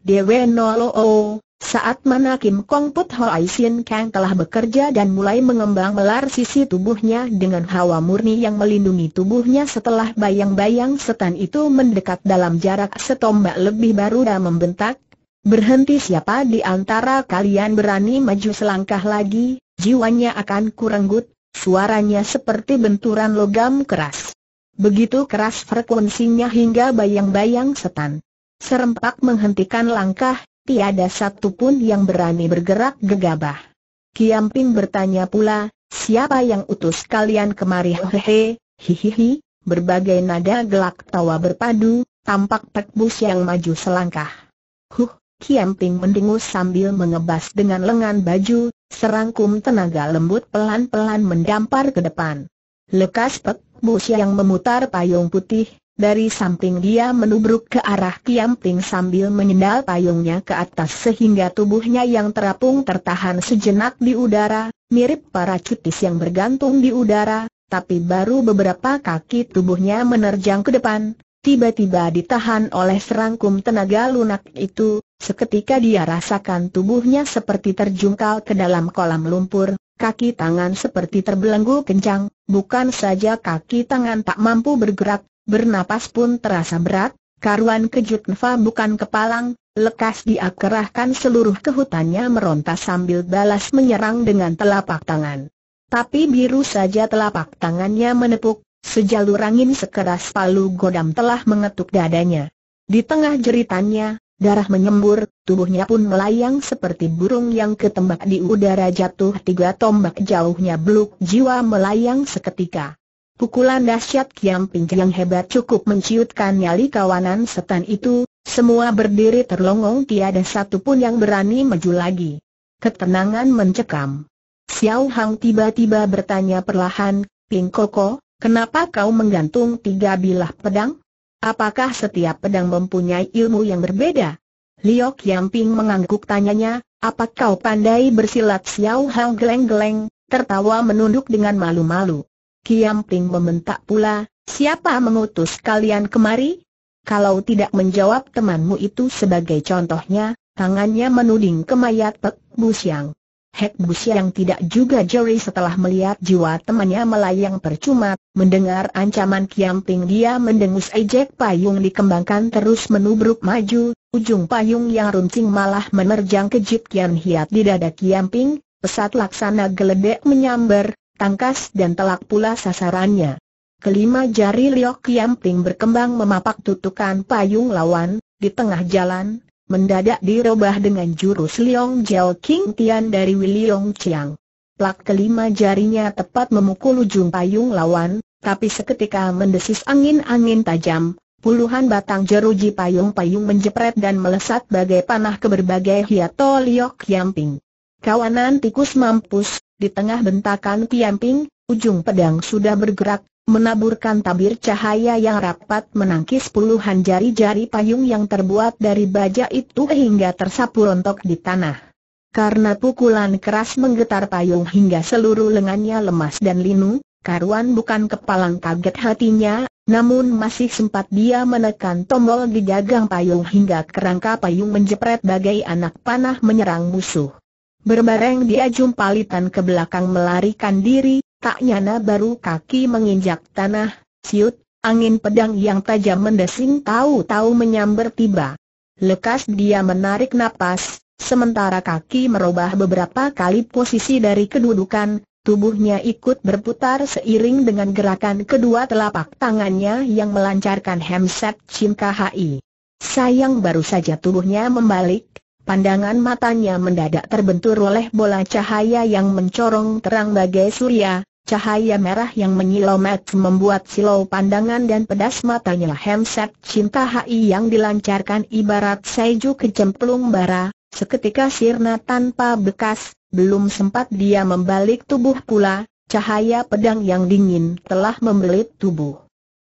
dw DW0O, saat mana Kim Kong Put Ai Sin Kang telah bekerja dan mulai mengembang melar sisi tubuhnya dengan hawa murni yang melindungi tubuhnya setelah bayang-bayang setan itu mendekat dalam jarak setombak lebih baru dan membentak, Berhenti siapa di antara kalian berani maju selangkah lagi, jiwanya akan kurenggut, suaranya seperti benturan logam keras. Begitu keras frekuensinya hingga bayang-bayang setan. Serempak menghentikan langkah, tiada pun yang berani bergerak gegabah. Kiamping bertanya pula, siapa yang utus kalian kemari hehehe, hihihi, berbagai nada gelak tawa berpadu, tampak Pek Bus yang maju selangkah. Huh, Kiamping mendengus sambil mengebas dengan lengan baju, serangkum tenaga lembut pelan-pelan mendampar ke depan. Lekas Pek Bus yang memutar payung putih, dari samping dia menubruk ke arah Kiam Ting sambil menyendal payungnya ke atas sehingga tubuhnya yang terapung tertahan sejenak di udara, mirip para cutis yang bergantung di udara, tapi baru beberapa kaki tubuhnya menerjang ke depan, tiba-tiba ditahan oleh serangkum tenaga lunak itu, seketika dia rasakan tubuhnya seperti terjungkal ke dalam kolam lumpur, kaki tangan seperti terbelenggu kencang, bukan saja kaki tangan tak mampu bergerak, bernapas pun terasa berat, karuan kejut Nfa bukan kepalang, lekas dia seluruh kehutannya meronta sambil balas menyerang dengan telapak tangan. Tapi biru saja telapak tangannya menepuk, sejalur angin sekeras palu godam telah mengetuk dadanya. Di tengah jeritannya, darah menyembur, tubuhnya pun melayang seperti burung yang ketembak di udara jatuh tiga tombak jauhnya beluk jiwa melayang seketika. Pukulan dahsyat Kiam Ping yang hebat cukup menciutkan nyali kawanan setan itu, semua berdiri terlongong tiada satu pun yang berani maju lagi. Ketenangan mencekam. Xiao Hang tiba-tiba bertanya perlahan, Ping Koko, kenapa kau menggantung tiga bilah pedang? Apakah setiap pedang mempunyai ilmu yang berbeda? Liu Ping mengangguk tanyanya, apa kau pandai bersilat Xiao Hang geleng-geleng, tertawa menunduk dengan malu-malu. Kiam Ping membentak pula, siapa mengutus kalian kemari? Kalau tidak menjawab temanmu itu sebagai contohnya, tangannya menuding ke mayat Pek Bu Siang. Hek Bu tidak juga jeri setelah melihat jiwa temannya melayang percuma, mendengar ancaman Kiam Ping dia mendengus ejek payung dikembangkan terus menubruk maju, ujung payung yang runcing malah menerjang kejip Kian Hiat di dada Kiam Ping, pesat laksana geledek menyambar, tangkas dan telak pula sasarannya. Kelima jari Liok Yamping berkembang memapak tutukan payung lawan, di tengah jalan, mendadak dirobah dengan jurus Liong Jiao King Tian dari Wiliong Chiang. Plak kelima jarinya tepat memukul ujung payung lawan, tapi seketika mendesis angin-angin tajam, puluhan batang jeruji payung-payung menjepret dan melesat bagai panah ke berbagai hiato Liok Yamping. Kawanan tikus mampus, di tengah bentakan Tiamping, ujung pedang sudah bergerak, menaburkan tabir cahaya yang rapat menangkis puluhan jari-jari payung yang terbuat dari baja itu hingga tersapu rontok di tanah. Karena pukulan keras menggetar payung hingga seluruh lengannya lemas dan linu, karuan bukan kepalang kaget hatinya, namun masih sempat dia menekan tombol di gagang payung hingga kerangka payung menjepret bagai anak panah menyerang musuh. Berbareng dia jumpalitan ke belakang melarikan diri, tak nyana baru kaki menginjak tanah, siut, angin pedang yang tajam mendesing tahu-tahu menyambar tiba. Lekas dia menarik napas, sementara kaki merubah beberapa kali posisi dari kedudukan, tubuhnya ikut berputar seiring dengan gerakan kedua telapak tangannya yang melancarkan hemset Chim Sayang baru saja tubuhnya membalik, Pandangan matanya mendadak terbentur oleh bola cahaya yang mencorong terang bagai surya, Cahaya merah yang menyilau. menyilomet membuat silau pandangan dan pedas matanya hemset cinta hai yang dilancarkan ibarat saiju kecemplung bara, seketika sirna tanpa bekas, belum sempat dia membalik tubuh pula, cahaya pedang yang dingin telah membelit tubuh.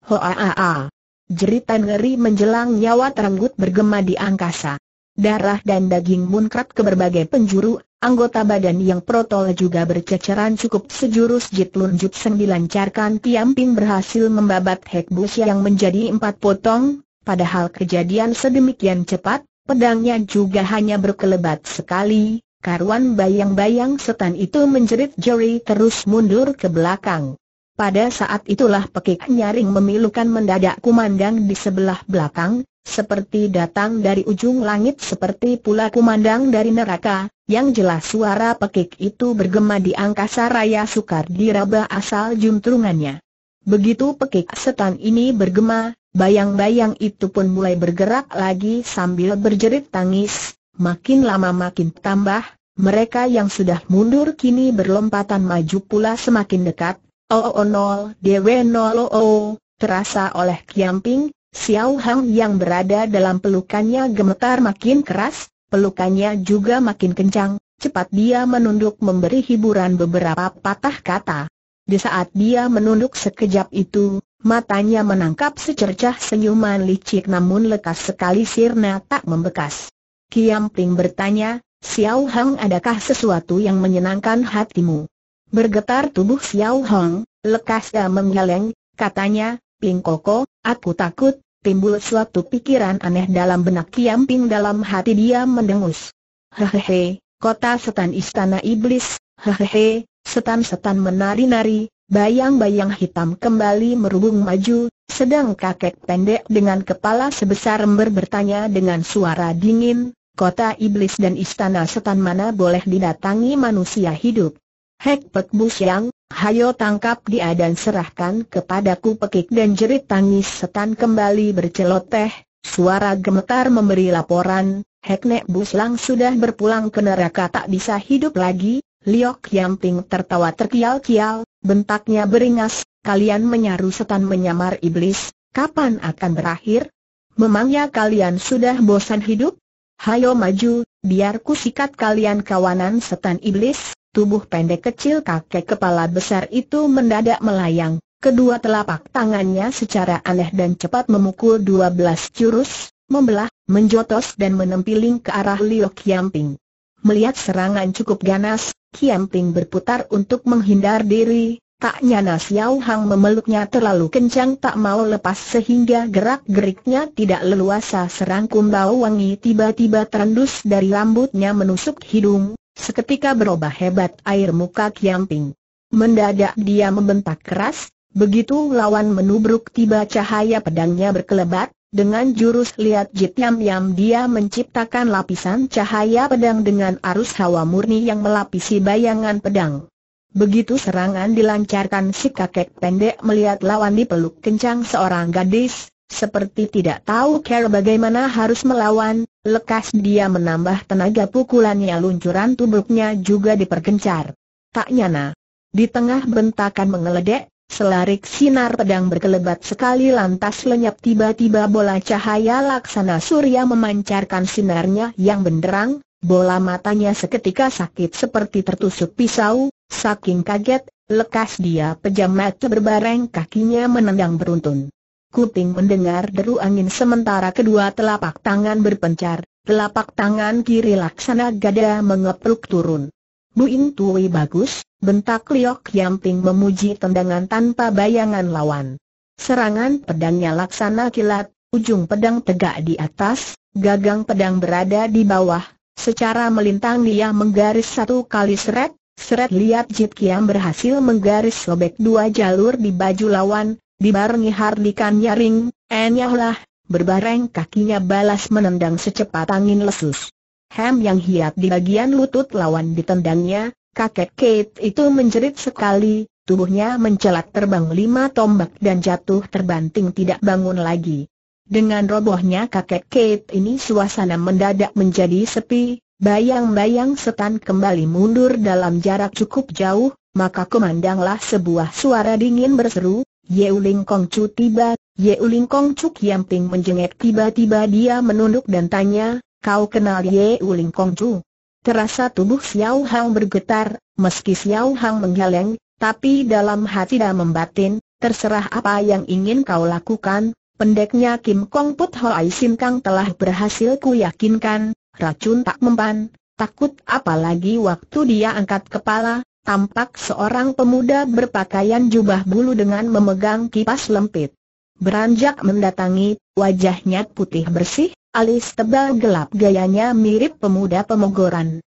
Hoa-a-a! Jeritan ngeri menjelang nyawa terenggut bergema di angkasa darah dan daging munkrat ke berbagai penjuru, anggota badan yang protol juga berceceran cukup sejurus jitlun Lun Jut Seng dilancarkan tiamping berhasil membabat Hek Bus yang menjadi empat potong, padahal kejadian sedemikian cepat, pedangnya juga hanya berkelebat sekali, karuan bayang-bayang setan itu menjerit jeri terus mundur ke belakang. Pada saat itulah pekik nyaring memilukan mendadak kumandang di sebelah belakang, seperti datang dari ujung langit seperti pula kumandang dari neraka, yang jelas suara pekik itu bergema di angkasa raya sukar diraba asal juntrungannya. Begitu pekik setan ini bergema, bayang-bayang itu pun mulai bergerak lagi sambil berjerit tangis, makin lama makin tambah, mereka yang sudah mundur kini berlompatan maju pula semakin dekat, Oh, oh, oh nol, dewe nol, oh, oh, terasa oleh Kiamping, Xiao Hang yang berada dalam pelukannya gemetar makin keras, pelukannya juga makin kencang, cepat dia menunduk memberi hiburan beberapa patah kata. Di saat dia menunduk sekejap itu, matanya menangkap secercah senyuman licik namun lekas sekali sirna tak membekas. Kiam Ping bertanya, Xiao Hang adakah sesuatu yang menyenangkan hatimu? Bergetar tubuh Xiao Hang, lekas dia menggeleng, katanya, Ping Koko, aku takut, timbul suatu pikiran aneh dalam benak Kiam Ping dalam hati dia mendengus. Hehehe, kota setan istana iblis, hehehe, setan-setan menari-nari, bayang-bayang hitam kembali merubung maju, sedang kakek pendek dengan kepala sebesar ember bertanya dengan suara dingin, kota iblis dan istana setan mana boleh didatangi manusia hidup. Hek Pek Bu Siang, Hayo tangkap dia dan serahkan kepadaku pekik dan jerit tangis setan kembali berceloteh, suara gemetar memberi laporan, Heknek Buslang sudah berpulang ke neraka tak bisa hidup lagi, Liok Yamping tertawa terkial-kial, bentaknya beringas, kalian menyaru setan menyamar iblis, kapan akan berakhir? Memangnya kalian sudah bosan hidup? Hayo maju, biar ku sikat kalian kawanan setan iblis, Tubuh pendek kecil kakek kepala besar itu mendadak melayang, kedua telapak tangannya secara aneh dan cepat memukul dua belas jurus, membelah, menjotos dan menempiling ke arah Liu Kiamping. Melihat serangan cukup ganas, Ping berputar untuk menghindar diri, tak nyana Xiao Hang memeluknya terlalu kencang tak mau lepas sehingga gerak-geriknya tidak leluasa serangkum bau wangi tiba-tiba terendus dari rambutnya menusuk hidung, Seketika berubah hebat air muka Kiamping. Mendadak dia membentak keras, begitu lawan menubruk tiba cahaya pedangnya berkelebat, dengan jurus lihat jit yam-yam dia menciptakan lapisan cahaya pedang dengan arus hawa murni yang melapisi bayangan pedang. Begitu serangan dilancarkan si kakek pendek melihat lawan dipeluk kencang seorang gadis, seperti tidak tahu care bagaimana harus melawan, Lekas dia menambah tenaga pukulannya luncuran tubuhnya juga dipergencar. Tak nyana. Di tengah bentakan mengeledek, Selarik sinar pedang berkelebat sekali lantas lenyap tiba-tiba bola cahaya laksana surya memancarkan sinarnya yang benderang, bola matanya seketika sakit seperti tertusuk pisau, saking kaget, lekas dia pejam mata berbareng kakinya menendang beruntun kuping mendengar deru angin sementara kedua telapak tangan berpencar, telapak tangan kiri laksana gada mengepruk turun. Bu Tui bagus, bentak Liok Yamping memuji tendangan tanpa bayangan lawan. Serangan pedangnya laksana kilat, ujung pedang tegak di atas, gagang pedang berada di bawah, secara melintang dia menggaris satu kali seret, Seret liat Jit Kiam berhasil menggaris sobek dua jalur di baju lawan, Dibarengi hardikan nyaring, enyahlah, berbareng kakinya balas menendang secepat angin lesus. Hem yang hiat di bagian lutut lawan ditendangnya, kakek Kate itu menjerit sekali, tubuhnya mencelat terbang lima tombak dan jatuh terbanting tidak bangun lagi. Dengan robohnya kakek Kate ini suasana mendadak menjadi sepi, bayang-bayang setan kembali mundur dalam jarak cukup jauh, maka kemandanglah sebuah suara dingin berseru, Yeuling Chu tiba, Yeuling Chu Kiamping menjengit tiba-tiba dia menunduk dan tanya, kau kenal Yeuling Chu? Terasa tubuh Xiao Hang bergetar, meski Xiao Hang menggeleng, tapi dalam hati dia membatin, terserah apa yang ingin kau lakukan, pendeknya Kim Kong Put Ai Sin Kang telah berhasil ku yakinkan, racun tak mempan, takut apalagi waktu dia angkat kepala, tampak seorang pemuda berpakaian jubah bulu dengan memegang kipas lempit. Beranjak mendatangi, wajahnya putih bersih, alis tebal gelap gayanya mirip pemuda pemogoran.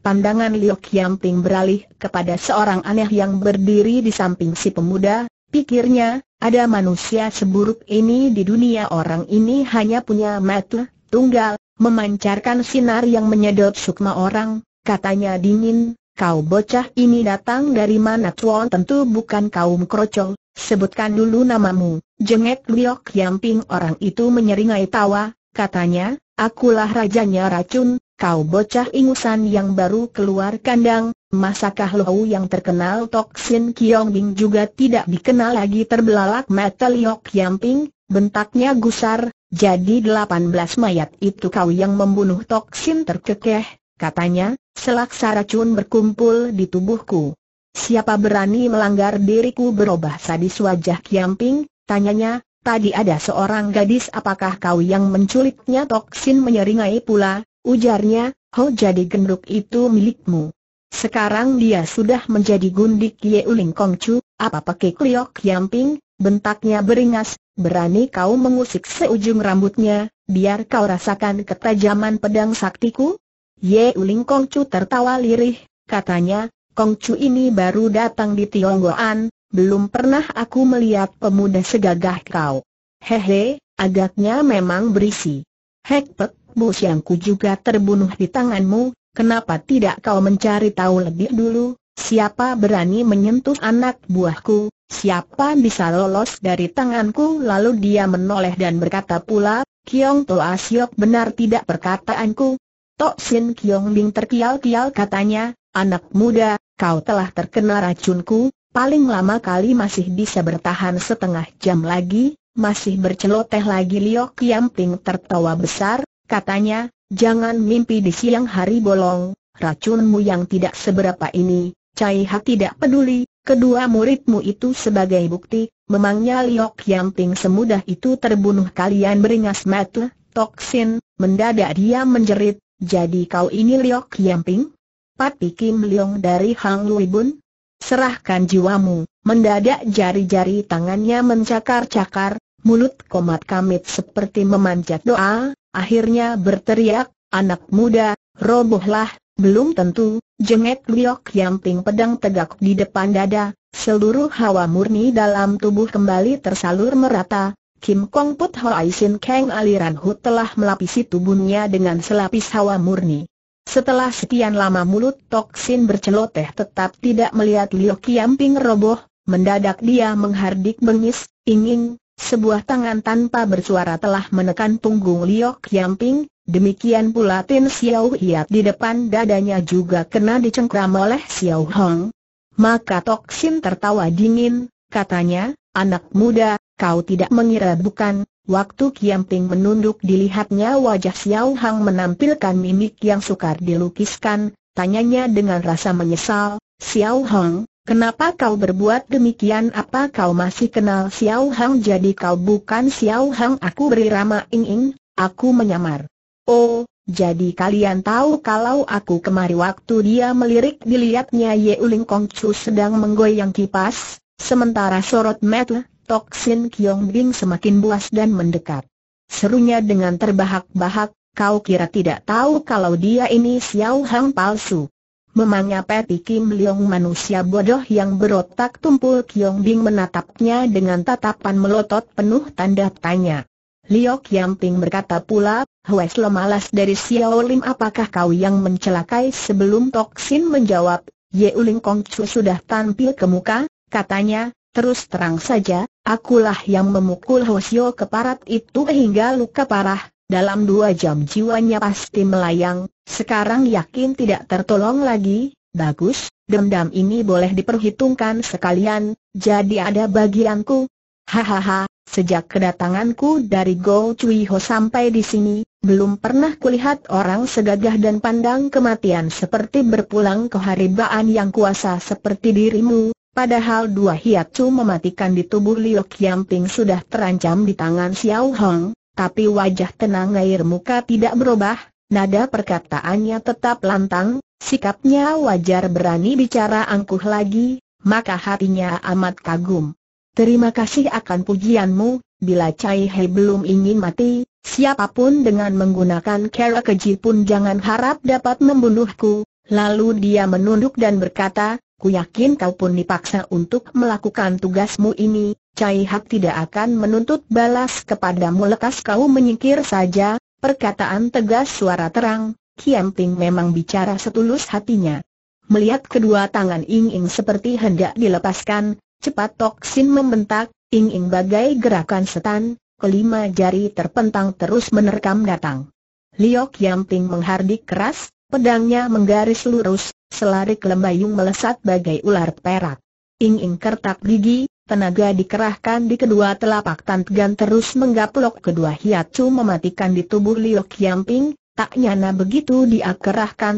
Pandangan Liu Qiangping beralih kepada seorang aneh yang berdiri di samping si pemuda, pikirnya, ada manusia seburuk ini di dunia orang ini hanya punya mata, tunggal, memancarkan sinar yang menyedot sukma orang, katanya dingin, kau bocah ini datang dari mana Tuan tentu bukan kaum krocol, sebutkan dulu namamu, jengek Liok Yamping orang itu menyeringai tawa, katanya, akulah rajanya racun, kau bocah ingusan yang baru keluar kandang, masakah lo yang terkenal Toksin Kiong Bing juga tidak dikenal lagi terbelalak mata Liok Yamping, bentaknya gusar, jadi 18 mayat itu kau yang membunuh Toksin terkekeh, katanya, selaksa racun berkumpul di tubuhku. Siapa berani melanggar diriku berubah sadis wajah Kiamping, tanyanya, tadi ada seorang gadis apakah kau yang menculiknya Toksin menyeringai pula, ujarnya, ho jadi genduk itu milikmu. Sekarang dia sudah menjadi gundik Yeuling Kongcu, apa pakai kliok Kiamping, bentaknya beringas, berani kau mengusik seujung rambutnya, biar kau rasakan ketajaman pedang saktiku? Ye Uling Kongcu tertawa lirih, katanya, Kongcu ini baru datang di Tionggoan, belum pernah aku melihat pemuda segagah kau. Hehe, agaknya memang berisi. Hekpek, Bu ku juga terbunuh di tanganmu, kenapa tidak kau mencari tahu lebih dulu, siapa berani menyentuh anak buahku, siapa bisa lolos dari tanganku lalu dia menoleh dan berkata pula, Kiong Toa Siok benar tidak perkataanku, Tok Sin Kiong Bing terkial-kial katanya, anak muda, kau telah terkena racunku, paling lama kali masih bisa bertahan setengah jam lagi, masih berceloteh lagi Liok Kiam Ping tertawa besar, katanya, jangan mimpi di siang hari bolong, racunmu yang tidak seberapa ini, Cai Hak tidak peduli, kedua muridmu itu sebagai bukti, memangnya Liok Kiam Ping semudah itu terbunuh kalian beringas mata, Toksin, mendadak dia menjerit, jadi kau ini Liok Yamping? Pati Kim Leong dari Hang Lui Bun? Serahkan jiwamu, mendadak jari-jari tangannya mencakar-cakar, mulut komat kamit seperti memanjat doa, akhirnya berteriak, anak muda, robohlah, belum tentu, jengek Liok Yamping pedang tegak di depan dada, seluruh hawa murni dalam tubuh kembali tersalur merata, Kim Kong Put Hoai Sin Kang aliran Hu telah melapisi tubuhnya dengan selapis hawa murni. Setelah sekian lama mulut Tok berceloteh tetap tidak melihat Liu Kiamping roboh, mendadak dia menghardik bengis, ingin, sebuah tangan tanpa bersuara telah menekan punggung Liu Kiamping, demikian pula Tin Xiao Hiat di depan dadanya juga kena dicengkram oleh Xiao Hong. Maka Tok tertawa dingin, katanya, anak muda, Kau tidak mengira bukan? Waktu Kiamping menunduk dilihatnya wajah Xiao Hang menampilkan mimik yang sukar dilukiskan, tanyanya dengan rasa menyesal, Xiao Hang, kenapa kau berbuat demikian apa kau masih kenal Xiao Hang jadi kau bukan Xiao Hang aku beri rama ing ing, aku menyamar. Oh, jadi kalian tahu kalau aku kemari waktu dia melirik dilihatnya Ye Uling Kongcu sedang menggoyang kipas, sementara sorot mata Tok Sin Kiong Bing semakin buas dan mendekat. Serunya dengan terbahak-bahak, kau kira tidak tahu kalau dia ini Xiao Hang palsu. Memangnya Peti Kim Leong manusia bodoh yang berotak tumpul Kiong Bing menatapnya dengan tatapan melotot penuh tanda tanya. Liok Yamping berkata pula, Hues malas dari Xiao Lim apakah kau yang mencelakai sebelum Toksin menjawab, Ye Uling Kongcu sudah tampil ke muka, katanya, Terus terang saja, akulah yang memukul Hosio ke parat itu hingga luka parah, dalam dua jam jiwanya pasti melayang, sekarang yakin tidak tertolong lagi, bagus, dendam ini boleh diperhitungkan sekalian, jadi ada bagianku. Hahaha, sejak kedatanganku dari Go Cui Ho sampai di sini, belum pernah kulihat orang segagah dan pandang kematian seperti berpulang ke haribaan yang kuasa seperti dirimu, Padahal dua hiat cu mematikan di tubuh Liu Qiangping sudah terancam di tangan Xiao Hong, tapi wajah tenang air muka tidak berubah, nada perkataannya tetap lantang, sikapnya wajar berani bicara angkuh lagi, maka hatinya amat kagum. Terima kasih akan pujianmu, bila Cai He belum ingin mati, siapapun dengan menggunakan kerak keji pun jangan harap dapat membunuhku. Lalu dia menunduk dan berkata, Ku yakin kau pun dipaksa untuk melakukan tugasmu ini, Cai Hak tidak akan menuntut balas kepadamu lekas kau menyingkir saja, perkataan tegas suara terang, Kiam Ping memang bicara setulus hatinya. Melihat kedua tangan Ing Ing seperti hendak dilepaskan, cepat Tok membentak, Ing Ing bagai gerakan setan, kelima jari terpentang terus menerkam datang. Liok Yamping menghardik keras, pedangnya menggaris lurus, selarik lembayung melesat bagai ular perak. Ing-ing kertak gigi, tenaga dikerahkan di kedua telapak tangan terus menggaplok kedua hiacu mematikan di tubuh Liok Yamping, tak nyana begitu dia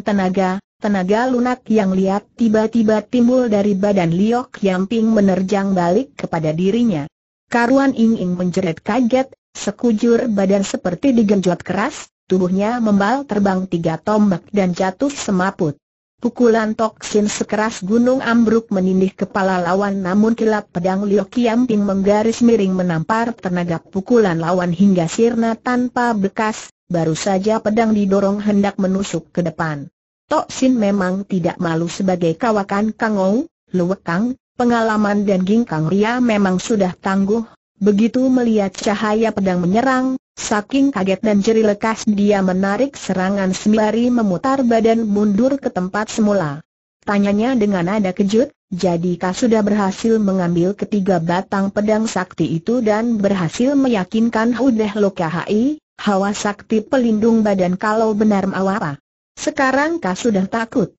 tenaga, tenaga lunak yang liat tiba-tiba timbul dari badan Liok Yamping menerjang balik kepada dirinya. Karuan Ing-ing menjerit kaget, sekujur badan seperti digenjot keras, tubuhnya membal terbang tiga tombak dan jatuh semaput. Pukulan toksin sekeras gunung ambruk menindih kepala lawan namun kilat pedang Liu Kiamping menggaris miring menampar tenaga pukulan lawan hingga sirna tanpa bekas, baru saja pedang didorong hendak menusuk ke depan. Toksin memang tidak malu sebagai kawakan Kang Kangou, Luwekang, pengalaman dan Kang Ria memang sudah tangguh, begitu melihat cahaya pedang menyerang, Saking kaget dan jeri lekas dia menarik serangan sembari memutar badan mundur ke tempat semula. Tanyanya dengan nada kejut, jadikah sudah berhasil mengambil ketiga batang pedang sakti itu dan berhasil meyakinkan Hudeh Lokahai, hawa sakti pelindung badan kalau benar mawapa? Sekarang kah sudah takut?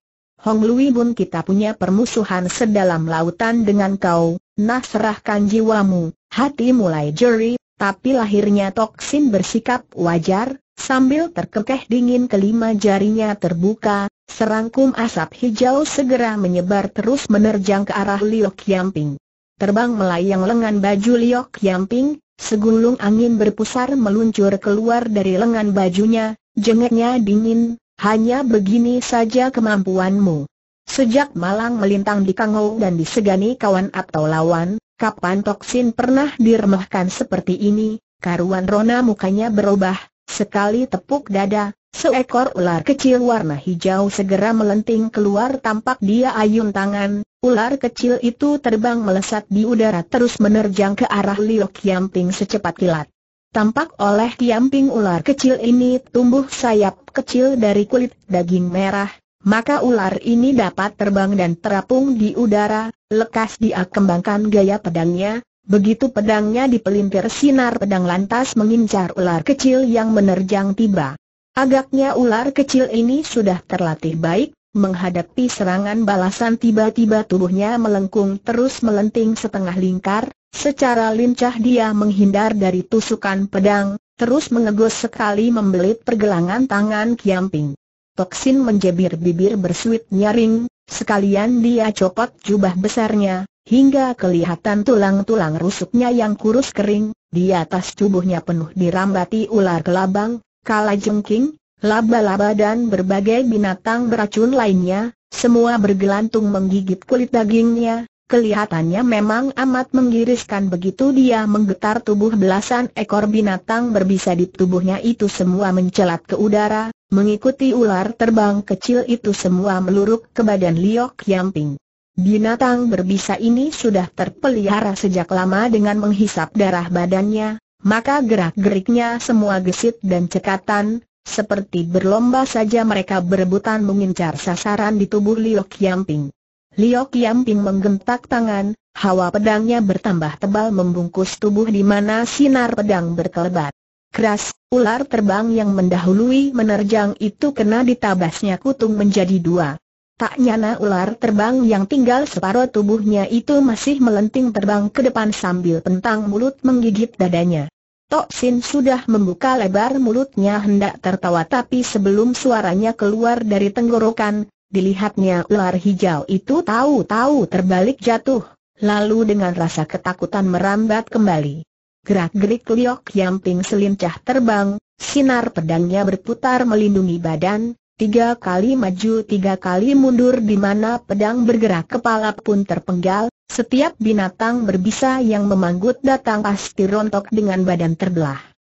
Hong Lui Bun kita punya permusuhan sedalam lautan dengan kau, nah serahkan jiwamu, hati mulai jeri tapi lahirnya Toksin bersikap wajar, sambil terkekeh dingin kelima jarinya terbuka, serangkum asap hijau segera menyebar terus menerjang ke arah Liok Yamping. Terbang melayang lengan baju Liok Yamping, segulung angin berpusar meluncur keluar dari lengan bajunya, jengeknya dingin, hanya begini saja kemampuanmu. Sejak malang melintang di Kangou dan disegani kawan atau lawan, kapan toksin pernah diremehkan seperti ini, karuan Rona mukanya berubah, sekali tepuk dada, seekor ular kecil warna hijau segera melenting keluar tampak dia ayun tangan, ular kecil itu terbang melesat di udara terus menerjang ke arah Liu Kiamping secepat kilat. Tampak oleh Kiamping ular kecil ini tumbuh sayap kecil dari kulit daging merah, maka ular ini dapat terbang dan terapung di udara, lekas dia kembangkan gaya pedangnya, begitu pedangnya dipelintir sinar pedang lantas mengincar ular kecil yang menerjang tiba. Agaknya ular kecil ini sudah terlatih baik, menghadapi serangan balasan tiba-tiba tubuhnya melengkung terus melenting setengah lingkar, secara lincah dia menghindar dari tusukan pedang, terus mengegus sekali membelit pergelangan tangan Kiamping. Toksin menjebir bibir bersuit nyaring, sekalian dia copot jubah besarnya, hingga kelihatan tulang-tulang rusuknya yang kurus kering, di atas tubuhnya penuh dirambati ular kelabang, kala jengking, laba-laba dan berbagai binatang beracun lainnya, semua bergelantung menggigit kulit dagingnya, kelihatannya memang amat menggiriskan begitu dia menggetar tubuh belasan ekor binatang berbisa di tubuhnya itu semua mencelat ke udara, Mengikuti ular terbang kecil itu semua meluruk ke badan Liok Yamping. Binatang berbisa ini sudah terpelihara sejak lama dengan menghisap darah badannya, maka gerak-geriknya semua gesit dan cekatan, seperti berlomba saja mereka berebutan mengincar sasaran di tubuh Liok Yamping. Liok Yamping menggentak tangan, hawa pedangnya bertambah tebal membungkus tubuh di mana sinar pedang berkelebat. Keras, ular terbang yang mendahului menerjang itu kena ditabasnya kutung menjadi dua. Tak nyana ular terbang yang tinggal separuh tubuhnya itu masih melenting terbang ke depan sambil pentang mulut menggigit dadanya. Tok Sin sudah membuka lebar mulutnya hendak tertawa tapi sebelum suaranya keluar dari tenggorokan, dilihatnya ular hijau itu tahu-tahu terbalik jatuh, lalu dengan rasa ketakutan merambat kembali. Gerak-gerik Liok Yamping selincah terbang, sinar pedangnya berputar melindungi badan, tiga kali maju tiga kali mundur di mana pedang bergerak kepala pun terpenggal, setiap binatang berbisa yang memanggut datang pasti rontok dengan badan terbelah.